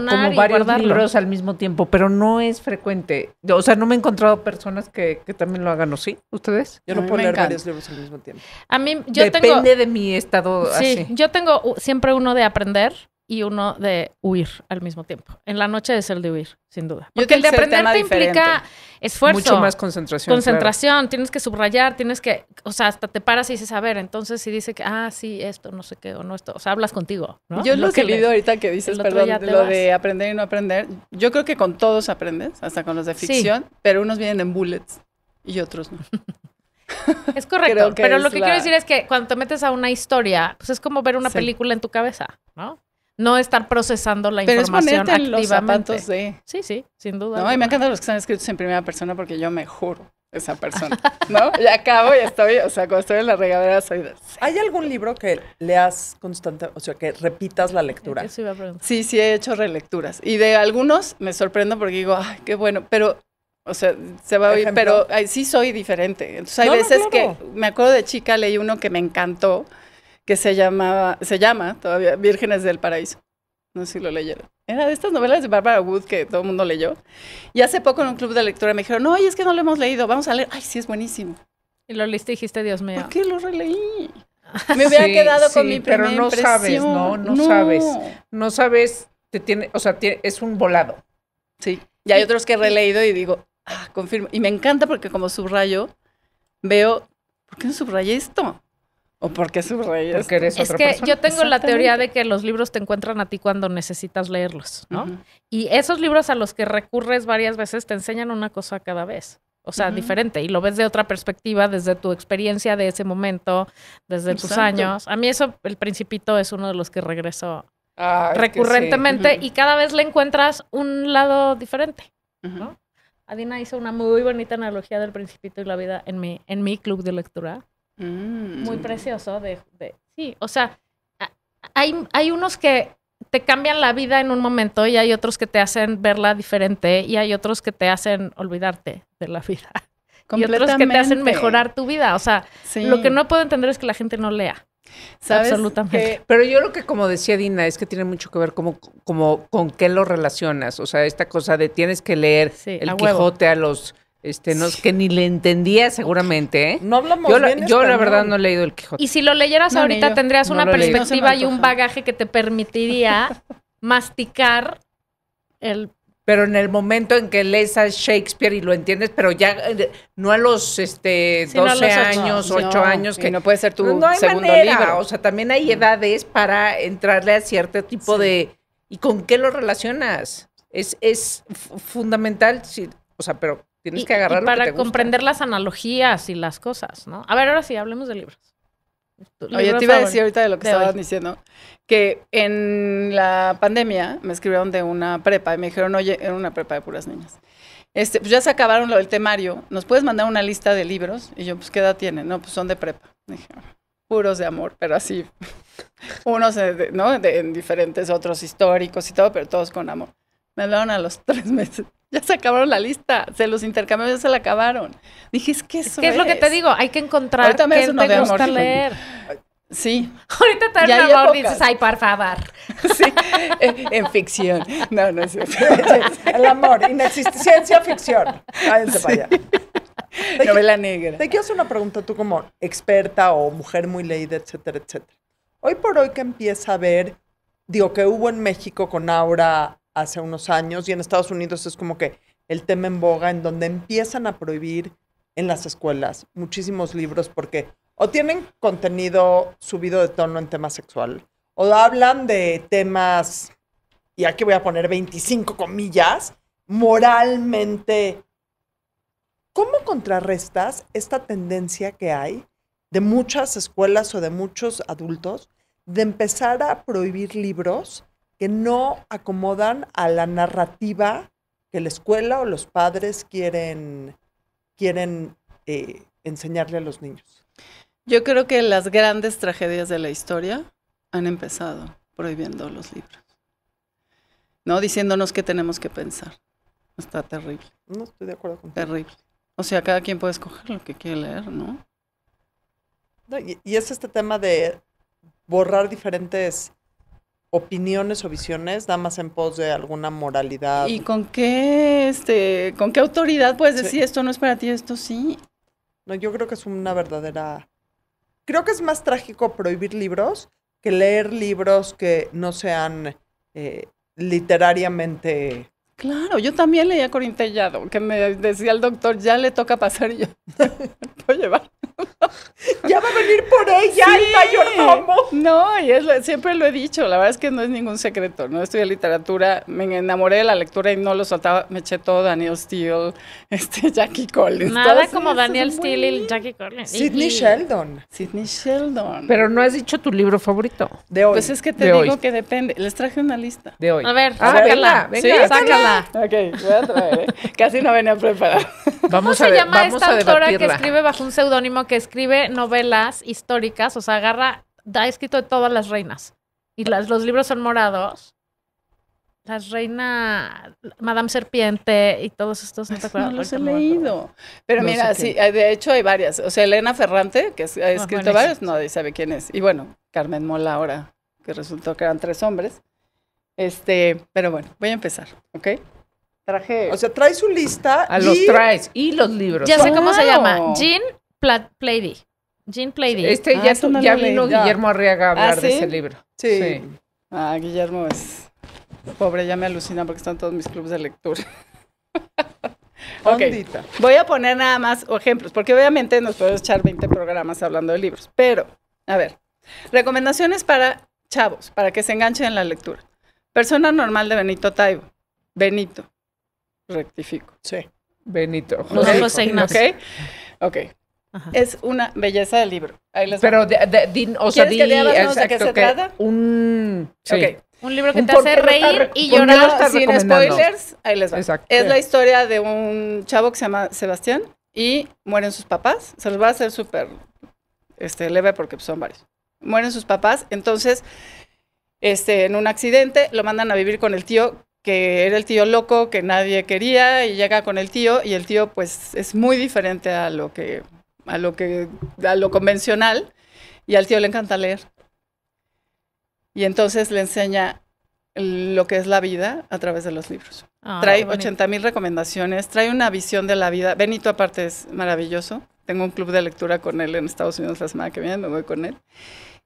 como varios libros al mismo tiempo, pero no es frecuente. O sea, no me he encontrado personas que, que también lo hagan, ¿o sí? ¿Ustedes? Yo no puedo leer varios libros al mismo tiempo. A mí, yo Depende de mi estado sí, Yo tengo siempre uno de aprender, y uno de huir al mismo tiempo. En la noche es el de huir, sin duda. Porque el de aprender te implica esfuerzo. Mucho más concentración. Concentración, tienes que subrayar, tienes que, o sea, hasta te paras y dices, a ver, entonces si dice que, ah, sí, esto, no sé qué, o no esto, o sea, hablas contigo. Yo lo, lo que le, ahorita que dices, perdón, lo de aprender y no aprender, yo creo que con todos aprendes, hasta con los de ficción, pero unos vienen en bullets y otros no. [laughs] Es correcto, pero lo que quiero decir es que cuando te metes a una historia, pues es como ver una película en tu cabeza, ¿no? no estar procesando la Pero información activamente. los Sí, sí, sin duda. No, y me encantan los que están escritos en primera persona porque yo me juro esa persona, ¿no? Y acabo y estoy, o sea, cuando estoy en la regadera soy de... ¿Hay algún libro que leas constantemente, o sea, que repitas la lectura? Sí, sí he hecho relecturas. Y de algunos me sorprendo porque digo, ay, qué bueno, pero... O sea, se va a oír, pero sí soy diferente. Entonces hay veces que me acuerdo de chica leí uno que me encantó, que se llamaba, se llama todavía Vírgenes del Paraíso. No sé si lo leyeron. Era de estas novelas de Barbara Wood que todo el mundo leyó. Y hace poco en un club de lectura me dijeron, no, es que no lo hemos leído, vamos a leer. Ay, sí, es buenísimo. Y lo leíste y dijiste, Dios mío. ¿Por qué lo releí? [laughs] Me hubiera quedado con mi primera Pero no sabes, ¿no? ¿no? sabes. No sabes, te tiene, o sea, es un volado. Sí. Y hay otros que he releído y digo, ah, confirmo. Y me encanta porque como subrayo, veo, ¿por qué no subrayé esto? ¿O qué subrayas? es este. que yo tengo la teoría de que los libros te encuentran a ti cuando necesitas leerlos, ¿no? Y esos libros a los que recurres varias veces te enseñan una cosa cada vez. O sea, diferente. Y lo ves de otra perspectiva, desde tu experiencia de ese momento, desde tus años. A mí eso, El Principito, es uno de los que regreso ah, recurrentemente y cada vez le encuentras un lado diferente, ¿no? Adina hizo una muy bonita analogía del Principito y la vida en mi, en mi club de lectura. Mm. Muy precioso de, Sí, o sea, hay, hay unos que te cambian la vida en un momento y hay otros que te hacen verla diferente y hay otros que te hacen olvidarte de la vida. [laughs] Y otros que te hacen mejorar tu vida. O sea, lo que no puedo entender es que la gente no lea. Absolutamente. pero yo lo que, como decía Dina, es que tiene mucho que ver como, como con qué lo relacionas. O sea, esta cosa de tienes que leer el Quijote a los este, no, es que ni le entendía seguramente, ¿eh? No hablamos yo, bien la, Yo la verdad no he leído el Quijote. Y si lo leyeras ahorita tendrías una perspectiva y un bagaje que te permitiría [laughs] masticar el... Pero en el momento en que lees a Shakespeare y lo entiendes, pero ya eh, no a los este, 12 años, 8, años. que no puede ser tu no hay segundo libro. O sea, también hay edades para entrarle a cierto tipo de... ¿Y con qué lo relacionas? Es, es fundamental, sí, o sea, pero Tienes que agarrar para comprender las analogías y las cosas, ¿no? A ver, ahora sí, hablemos de libros. Oye, te iba a decir ahorita de lo que estabas diciendo, que en la pandemia me escribieron de una prepa y me dijeron, oye, era una prepa de puras niñas. Este, pues ya se acabaron lo del temario, ¿nos puedes mandar una lista de libros? Y yo, pues, ¿qué edad tienen? No, pues son de prepa. Ah, puros de amor, pero así, [laughs] unos ¿no? De, en diferentes, otros históricos y todo, pero todos con amor. Me hablaron a los [laughs] tres meses. [laughs] ya se acabaron la lista, se los intercambios ya se la acabaron. Dije, es que eso ¿Qué es, lo que te digo? Hay que encontrar Ahorita me te gusta leer. Sí. [laughs] Ahorita te dan amor y dices, ay, por favor. [laughs] Sí, en, ficción. No, no es El amor, inexistencia, ficción. Váyanse para allá. Novela negra. Te quiero hacer una pregunta tú como experta o mujer muy leída, etcétera, etcétera. Hoy por hoy que empieza a ver, digo, que hubo en México con Aura hace unos años y en Estados Unidos es como que el tema en boga en donde empiezan a prohibir en las escuelas muchísimos libros porque o tienen contenido subido de tono en tema sexual o hablan de temas, y aquí voy a poner 25 comillas, moralmente. ¿Cómo contrarrestas esta tendencia que hay de muchas escuelas o de muchos adultos de empezar a prohibir libros que no acomodan a la narrativa que la escuela o los padres quieren, quieren eh, enseñarle a los niños. Yo creo que las grandes tragedias de la historia han empezado prohibiendo los libros, ¿no? Diciéndonos qué tenemos que pensar. Está terrible. No estoy de acuerdo con Terrible. O sea, cada quien puede escoger lo que quiere leer, ¿no? y, es este tema de borrar diferentes opiniones o visiones, damas en pos de alguna moralidad. ¿Y con qué, este, con qué autoridad puedes decir esto no es para ti, esto sí? No, yo creo que es una verdadera... Creo que es más trágico prohibir libros que leer libros que no sean eh, literariamente... Claro, yo también leía Corintellado, que me decía el doctor, ya le toca pasar yo [laughs] puedo llevar ya va a venir por ella el mayordomo. No, siempre lo he dicho, la verdad es que no es ningún secreto. No estudié literatura, me enamoré de la lectura y no lo soltaba. Me eché todo Daniel Steele, [laughs] este, Jackie Collins. Nada como Daniel Steele y Jackie Collins. Sidney Sheldon. Sidney Sheldon. Pero no has dicho tu libro favorito. De hoy. Pues es que te digo que depende. Les traje una lista. De hoy. A ver, ah, sácala. Venga, sácala. Ok, voy a traer. ¿eh? [laughs] Casi no venía preparada. ¿Cómo se a llama esta autora que escribe bajo un seudónimo que escribe novelas históricas, o sea, agarra, Ha escrito de todas las reinas. Y las, los libros son morados. Las Reina, Madame Serpiente y todos estos, no los he leído. Pero mira, sí, de hecho hay varias. O sea, Elena Ferrante, que ha ah, escrito varias. varios, nadie sabe quién es. Y bueno, Carmen Mola ahora, que resultó que eran tres hombres. Este, pero bueno, voy a empezar, ¿ok? Traje. O sea, trae su lista. A los traes y los libros. Ya sé cómo se llama. Jean play Plady. Jean Plady. Este ah, ya, Guillermo Arriaga a ah, hablar de ese libro. Sí. Ah, Guillermo es. Pobre, ya me alucina porque están todos mis clubes de lectura. [laughs] Voy a poner nada más ejemplos, porque obviamente nos podemos echar 20 programas hablando de libros. Pero, a ver, recomendaciones para chavos, para que se enganchen en la lectura. Persona normal de Benito Taibo. Benito. Rectifico. Sí. Benito. Nosotros okay. Ok. Ok. Es una belleza del libro. Ahí les Pero, de, de, o sea, de qué se trata? Un, un libro que te hace reír y llorar sin spoilers. Ahí les va. Exacto. Es la historia de un chavo que se llama Sebastián y mueren sus papás. Se los va a hacer súper este, leve porque pues, son varios. Mueren sus papás, entonces, este, en un accidente, lo mandan a vivir con el tío que era el tío loco que nadie quería y llega con el tío y el tío pues es muy diferente a lo que a lo, que, a lo convencional, y al tío le encanta leer. Y entonces le enseña lo que es la vida a través de los libros. Ah, trae 80 mil recomendaciones, trae una visión de la vida. Benito aparte es maravilloso. Tengo un club de lectura con él en Estados Unidos la semana que viene, me voy con él.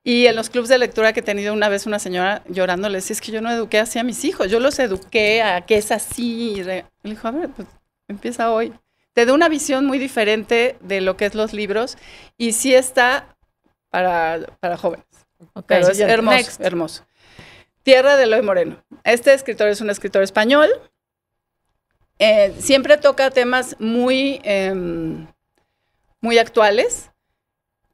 Y en los clubes de lectura que he tenido una vez una señora llorando le decía, es que yo no eduqué así a mis hijos, yo los eduqué a que es así. le dijo, a ver, pues, empieza hoy te da una visión muy diferente de lo que es los libros y sí está para, jóvenes. pero es hermoso, hermoso. Tierra de Eloy Moreno. Este escritor es un escritor español. Eh, siempre toca temas muy, em, muy actuales.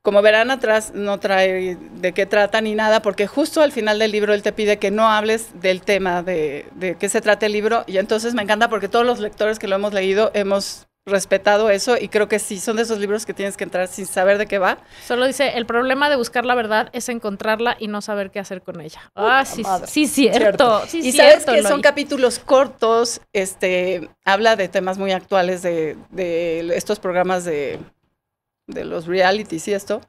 Como verán atrás, no trae de qué trata ni nada, porque justo al final del libro él te pide que no hables del tema de, de qué se trata el libro. Y entonces me encanta porque todos los lectores que lo hemos leído hemos respetado eso y creo que sí, son de esos libros que tienes que entrar sin saber de qué va. Solo dice, el problema de buscar la verdad es encontrarla y no saber qué hacer con ella. ah, sí, sí, cierto. y sabes que son capítulos cortos, este, habla de temas muy actuales de, estos programas de, de los realities y esto.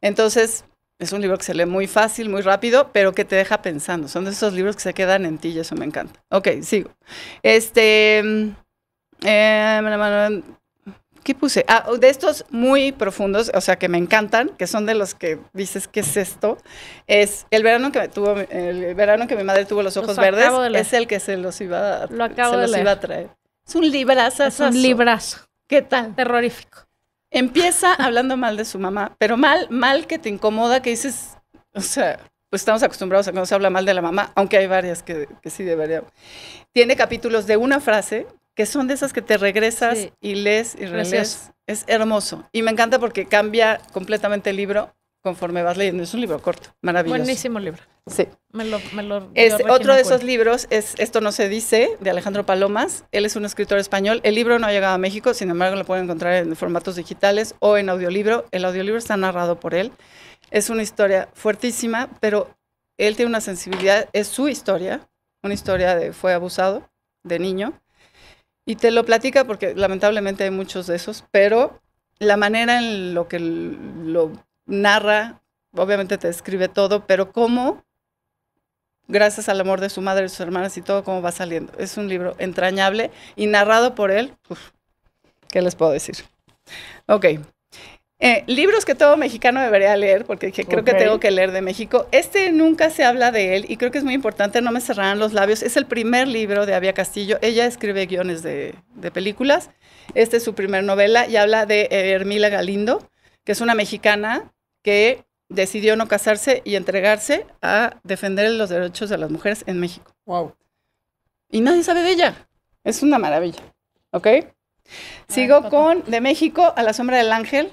Entonces, es un libro que se lee muy fácil, muy rápido, pero que te deja pensando. Son de esos libros que se quedan en ti y eso me encanta. Ok, sigo. Este... Eh, ¿Qué puse? Ah, de estos muy profundos, o sea, que me encantan, que son de los que dices, ¿qué es esto? Es el verano que tuvo, el verano que mi madre tuvo los ojos verdes, es el que se los iba, a, se los iba a traer. Es un librazo. Es un librazo. ¿Qué tal? Terrorífico. Empieza [laughs] hablando mal de su mamá, pero mal, mal que te incomoda, que dices, o sea, pues estamos acostumbrados a que no se habla mal de la mamá, aunque hay varias que, que sí debería. Tiene capítulos de una frase, que son de esas que te regresas y lees y relees. Es hermoso. Y me encanta porque cambia completamente el libro conforme vas leyendo. Es un libro corto, maravilloso. Buenísimo libro. Sí. Me lo, otro de esos libros es Esto no se dice, de Alejandro Palomas. Él es un escritor español. El libro no ha llegado a México, sin embargo lo pueden encontrar en formatos digitales o en audiolibro. El audiolibro está narrado por él. Es una historia fuertísima, pero él tiene una sensibilidad, es su historia, una historia de fue abusado de niño y te lo platica porque lamentablemente hay muchos de esos, pero la manera en lo que lo narra, obviamente te describe todo, pero cómo, gracias al amor de su madre, de sus hermanas y todo, cómo va saliendo. Es un libro entrañable y narrado por él. ¿Qué les puedo decir? Ok. Eh, libros que todo mexicano debería leer, porque creo que tengo que leer de México. Este nunca se habla de él y creo que es muy importante, no me cerraran los labios. Es el primer libro de Avia Castillo. Ella escribe guiones de, películas. Esta es su primera novela y habla de Hermila Galindo, que es una mexicana que decidió no casarse y entregarse a defender los derechos de las mujeres en México. Wow. Y nadie sabe de ella. Es una maravilla. ¿Ok? Sigo con De México a la sombra del ángel,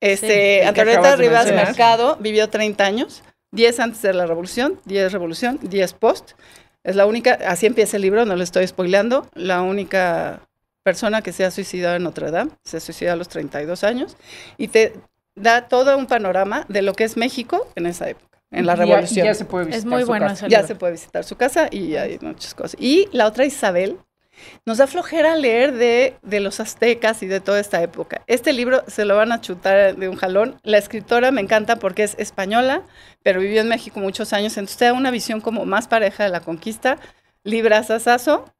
este, sí, Antonieta Rivas Mercado vivió 30 años, 10 antes de la revolución, 10 revolución, 10 post. Es la única, así empieza el libro, no lo estoy spoileando, la única persona que se ha suicidado en Notre Dame, se suicida a los 32 años, y te da todo un panorama de lo que es México en esa época, en la revolución. es muy bueno Ya se puede visitar su casa y hay muchas cosas. Y la otra Isabel, nos da flojera leer de, los aztecas y de toda esta época. Este libro se lo van a chutar de un jalón. La escritora me encanta porque es española, pero vivió en México muchos años, entonces te da una visión como más pareja de la conquista. Libra Sasaso,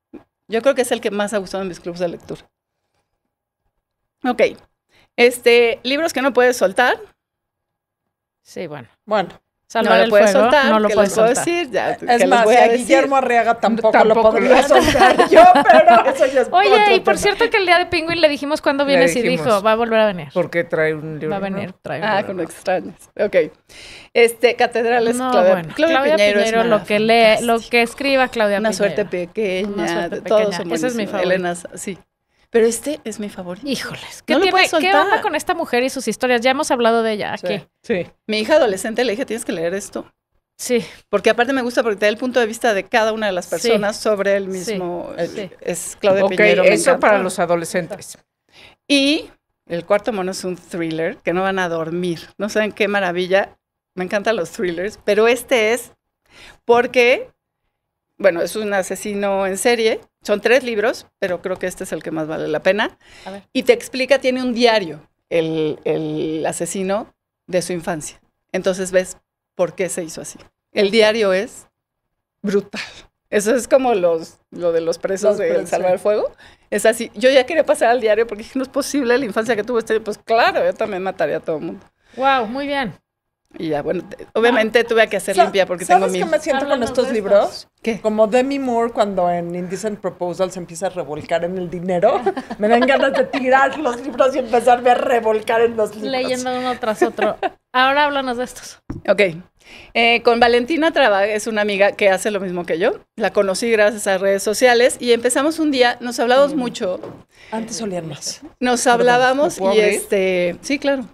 yo creo que es el que más ha gustado en mis clubes de lectura. Ok. Este, libros que no puedes soltar. Sí, bueno. Bueno. Salvar no lo puedes soltar, no lo puedes Decir, ya, es más, voy a Guillermo Arriaga [laughs] tampoco, lo podría soltar [laughs] yo, pero [laughs] eso ya es Oye, y por cierto que el día de Penguin le dijimos cuándo vienes y dijo, va a volver a venir. porque trae un libro? Va a venir, trae un Ah, con extraños. Ok. Este, catedrales, no, Claudia, bueno, Claudia, Piñero, lo que lee, lo que escriba Claudia Una Suerte pequeña, Una suerte pequeña, todos Esa es mi favorita. Elena, sí. Pero este es mi favorito. Híjoles. ¿Qué, tiene, ¿qué onda con esta mujer y sus historias? Ya hemos hablado de ella aquí. Sí, Mi hija adolescente le dije, tienes que leer esto. Sí. Porque aparte me gusta porque te da el punto de vista de cada una de las personas sobre el mismo. Eh, es Claudia Piñero. eso para los adolescentes. Y el cuarto mono es un thriller que no van a dormir. No saben qué maravilla. Me encantan los thrillers, pero este es porque bueno, es un asesino en serie. Son tres libros, pero creo que este es el que más vale la pena. Y te explica, tiene un diario el, asesino de su infancia. Entonces ves por qué se hizo así. El diario es brutal. Eso es como los, lo de los presos de Salvar el Fuego. Es así. Yo ya quería pasar al diario porque no es posible la infancia que tuvo este. Pues claro, yo también mataría a todo el mundo. Wow, muy bien. Y ya, bueno, obviamente tuve que hacer limpia porque tengo mis ¿Sabes qué me siento con estos libros? Como Demi Moore cuando en Indecent Proposal se empieza a revolcar en el dinero. [laughs] me dan ganas de tirar los libros y empezarme a revolcar en los libros. Leyendo uno tras otro. Ahora háblanos de estos. Ok. Eh, con Valentina Traba, es una amiga que hace lo mismo que yo. La conocí gracias a redes sociales y empezamos un día, nos hablamos mm. mucho. Antes solían más. Nos hablábamos y este... Sí, claro.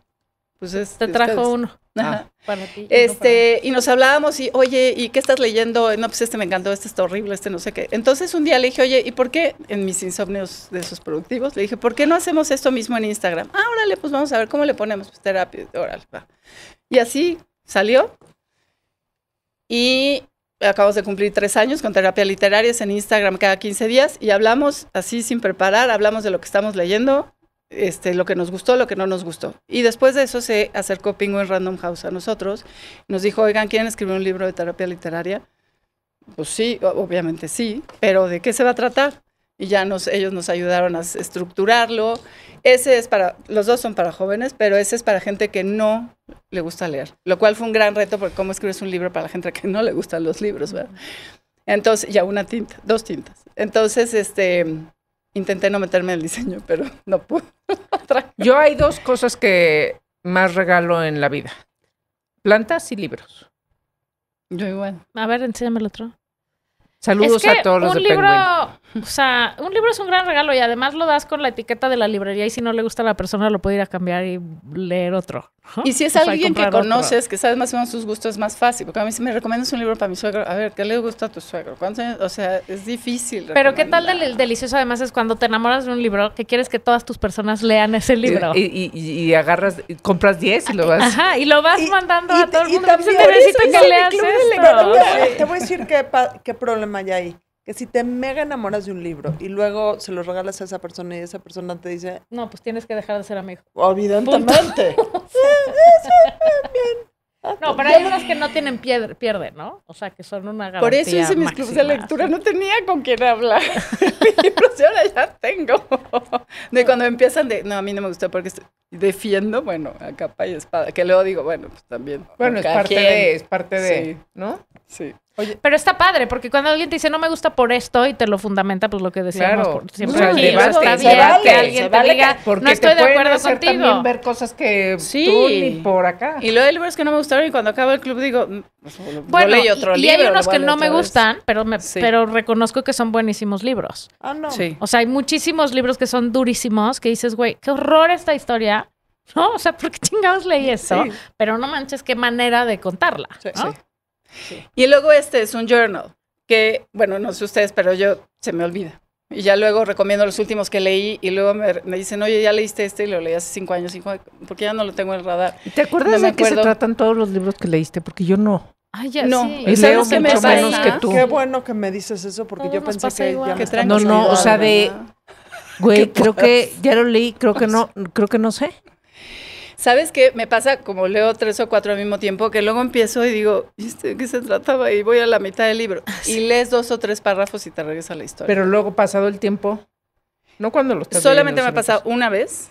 Pues Te trajo uno. Para ti, este, y nos hablábamos y, oye, ¿y qué estás leyendo? No, pues este me encantó, este está horrible, este no sé qué. Entonces un día le dije, oye, ¿y por qué? En mis insomnios de esos productivos, le dije, ¿por qué no hacemos esto mismo en Instagram? Ah, órale, pues vamos a ver cómo le ponemos, pues terapia, oral. Y así salió. Y acabamos de cumplir tres años con terapia literaria en Instagram cada 15 días y hablamos así sin preparar, hablamos de lo que estamos leyendo este, lo que nos gustó, lo que no nos gustó. Y después de eso se acercó Penguin Random House a nosotros, nos dijo, oigan, ¿quieren escribir un libro de terapia literaria? Pues sí, obviamente sí, pero ¿de qué se va a tratar? Y ya nos, ellos nos ayudaron a estructurarlo. Ese es para, los dos son para jóvenes, pero ese es para gente que no le gusta leer, lo cual fue un gran reto porque cómo escribes un libro para la gente que no le gustan los libros, ¿verdad? Entonces, ya una tinta, dos tintas. Entonces, este, Intenté no meterme en el diseño, pero no pude. [laughs] Yo hay dos cosas que más regalo en la vida. Plantas y libros. Yo igual. A ver, enséñame el otro. Saludos a todos los de Penguin. O sea, un libro es un gran regalo y además lo das con la etiqueta de la librería y si no le gusta a la persona lo puede ir a cambiar y leer otro. Y si es alguien que conoces, que sabe más o menos sus gustos, es más fácil. Porque a mí si me recomiendas un libro para mi suegro, a ver, ¿qué le gusta a tu suegro? O sea, es difícil. Pero qué tal del delicioso además es cuando te enamoras de un libro que quieres que todas tus personas lean ese libro. Y, y, agarras, compras 10 y lo vas... Ajá, y lo vas mandando a todo el mundo. También, necesito que leas esto. Te voy a decir qué, qué problema hay ahí que si te mega enamoras de un libro y luego se lo regalas a esa persona y esa persona te dice... No, pues tienes que dejar de ser amigo. Evidentemente. [laughs] No, ah, pero hay unas que no tienen pierde, ¿no? O sea, que son una garantía Por eso hice mis clubes de lectura, no tenía con quién hablar. [laughs] ahora ya tengo. De cuando empiezan de, no, a mí no me gusta porque defiendo, bueno, a capa y espada. Que luego digo, bueno, pues también. Bueno, es parte, de, es parte de, sí. ¿no? Sí. Pero está padre, porque cuando alguien te dice no me gusta por esto y te lo fundamenta, pues lo que decíamos siempre que alguien te diga no estoy de acuerdo contigo. También ver cosas que sí. tú ni por acá. Y luego hay libros que no me gustaron y cuando acabo el club digo, mm, pues, bueno, y, otro libro, y hay unos que no me gustan, pero pero reconozco que son buenísimos libros. Ah, no. O sea, hay muchísimos libros que son durísimos que dices, güey, qué horror esta historia. No, o sea, porque qué chingados leí eso? Pero no manches, qué manera de contarla. ¿no? Y luego este es un journal, que, bueno, no sé ustedes, pero yo se me olvida. Y ya luego recomiendo los últimos que leí y luego me, dicen, oye, ya leíste este y lo leí hace cinco años, cinco, porque ya no lo tengo en el radar. ¿Te acuerdas de que se tratan todos los libros que leíste? Porque yo no. Ay, ah, ya no, es leo mucho menos que tú. Qué bueno que me dices eso porque yo pensé que no, no, o sea de, güey, creo que ya lo leí, creo que no, creo que no sé. ¿Sabes qué? Me pasa, como leo tres o cuatro al mismo tiempo, que luego empiezo y digo, este ¿de qué se trataba? Y voy a la mitad del libro. Ah, y lees dos o tres párrafos y te regresa a la historia. Pero luego, pasado el tiempo, no cuando lo Solamente me ha pasado una vez,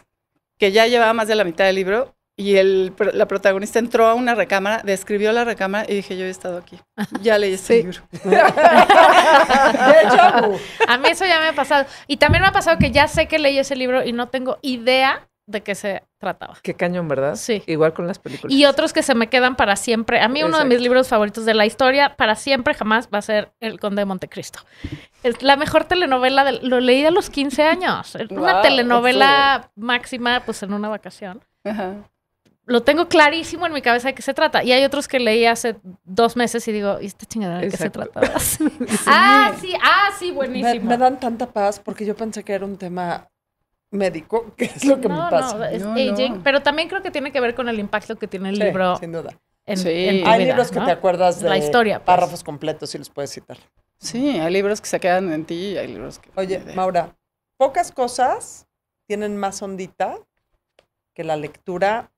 que ya llevaba más de la mitad del libro, y el, la protagonista entró a una recámara, describió la recámara y dije, yo he estado aquí. Ya leí este libro. [laughs] de a mí eso ya me ha pasado. Y también me ha pasado que ya sé que leí ese libro y no tengo idea de qué se trataba. Qué cañón, ¿verdad? Sí. Igual con las películas. Y otros que se me quedan para siempre. A mí uno de mis libros favoritos de la historia, para siempre jamás, va a ser El Conde de Montecristo. Es la mejor telenovela, lo leí a los 15 años. una telenovela máxima, pues en una vacación. Ajá. Lo tengo clarísimo en mi cabeza de qué se trata. Y hay otros que leí hace dos meses y digo, ¿y esta chingada de qué se trata? [laughs] Ah, sí, ah, sí, buenísimo. me dan tanta paz porque yo pensé que era un tema médico, [laughs] que es lo que me pasa. pero también creo que tiene que ver con el impacto que tiene el libro. Sin duda. hay libros que te acuerdas de la historia, pues. párrafos completos y los puedes citar. Sí, hay libros que se quedan en ti y hay libros que. Oye, Maura, pocas cosas tienen más ondita que la lectura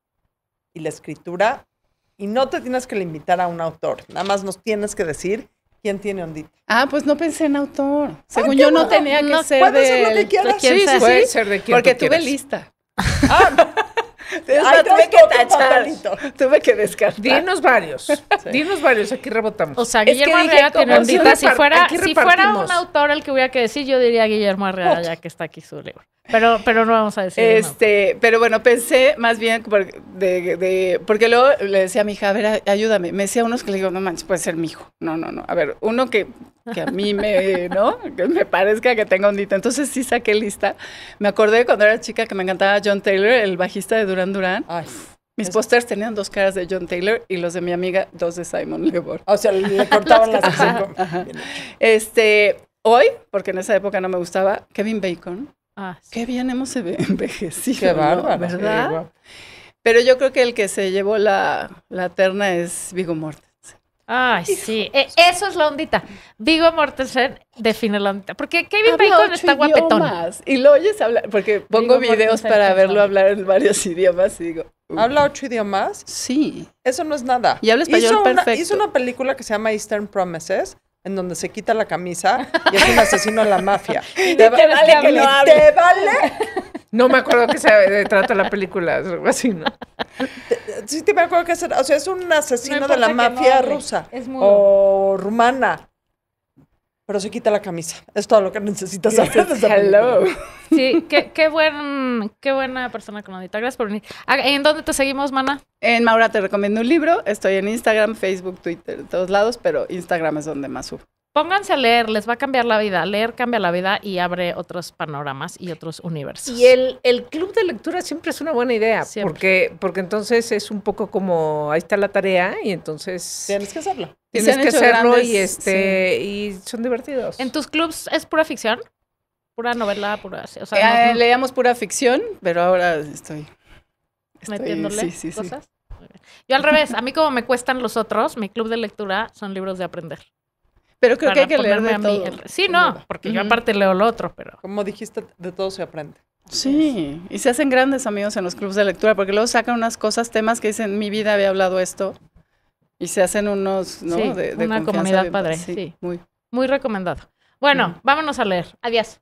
y la escritura. Y no te tienes que limitar a un autor, nada más nos tienes que decir ¿Quién tiene ondita? Ah, pues no pensé en autor. Según ah, yo no, tenía que ser de... Puede ser lo que quieras. Sí, sí, sí. Puede ser de quien Porque tuve lista. Ah, no. [laughs] tuve que descartar. Dinos varios. Dinos varios. Aquí rebotamos. O sea, Guillermo tiene un Si, fuera, si fuera un autor el que hubiera que decir, yo diría Guillermo Arreaga, ya que está aquí su libro. Pero, pero no vamos a decir. Este, pero bueno, pensé más bien porque luego le decía a mi hija, a ver, ayúdame. Me decía a unos que le digo, no manches, puede ser mi hijo. No, no, no. A ver, uno que que a mí me, ¿no? Que me parezca que tenga ondita. Entonces sí saqué lista. Me acordé cuando era chica que me encantaba John Taylor, el bajista de Duran Duran. Mis pósters tenían dos caras de John Taylor y los de mi amiga dos de Simon [laughs] Lebor. O sea, le [laughs] cortaban las ajá, Este, hoy, porque en esa época no me gustaba, Kevin Bacon. Ah, Qué bien hemos [laughs] envejecido. Qué bárbaro, ¿verdad? Pero yo creo que el que se llevó la, terna es Vigo Mortensen. Ay, sí. Eh, eso es la ondita. digo Mortensen define la ondita. Porque Kevin Habla está guapetón. Y lo oyes hablar, porque pongo videos para verlo hablar en varios idiomas y digo. ¿Habla ocho idiomas? Sí. Eso no es nada. Y habla español hizo perfecto. Una, hizo una película que se llama Eastern Promises, en donde se quita la camisa y es un asesino a la mafia. [laughs] ¿Te, vale que, lo hable? te vale no me acuerdo que se trata la película, algo así, ¿no? Sí, te me acuerdo que es, sea, es un asesino de la mafia rusa es o rumana. Pero se quita la camisa. Es todo lo que necesitas saber. Hello. Sí, qué, qué, buen, qué buena persona conodita. Gracias por venir. Ah, ¿En dónde te seguimos, Mana? En Maura te recomiendo un libro. Estoy en Instagram, Facebook, Twitter, todos lados, pero Instagram es donde más subo. Pónganse a leer, les va a cambiar la vida. Leer cambia la vida y abre otros panoramas y otros universos. Y el, el club de lectura siempre es una buena idea, porque, porque entonces es un poco como, ahí está la tarea y entonces... Tienes que hacerlo. Tienes que hacerlo y, este, y son divertidos. ¿En tus clubs es pura ficción? Pura novela, pura... O eh, Leíamos pura ficción, pero ahora estoy... metiéndole cosas. Yo al revés, a mí como me cuestan los otros, mi club de lectura son libros de aprender. Pero creo que hay que leer de todo. Sí, no, porque yo aparte leo lo otro, pero... Como dijiste, de todo se aprende. Sí, y se hacen grandes amigos en los clubes de lectura, porque luego sacan unas cosas, temas que dicen, mi vida había hablado esto, y se hacen unos, ¿no? de, una comunidad padre, sí, Muy. muy recomendado. Bueno, vámonos a leer. Adiós.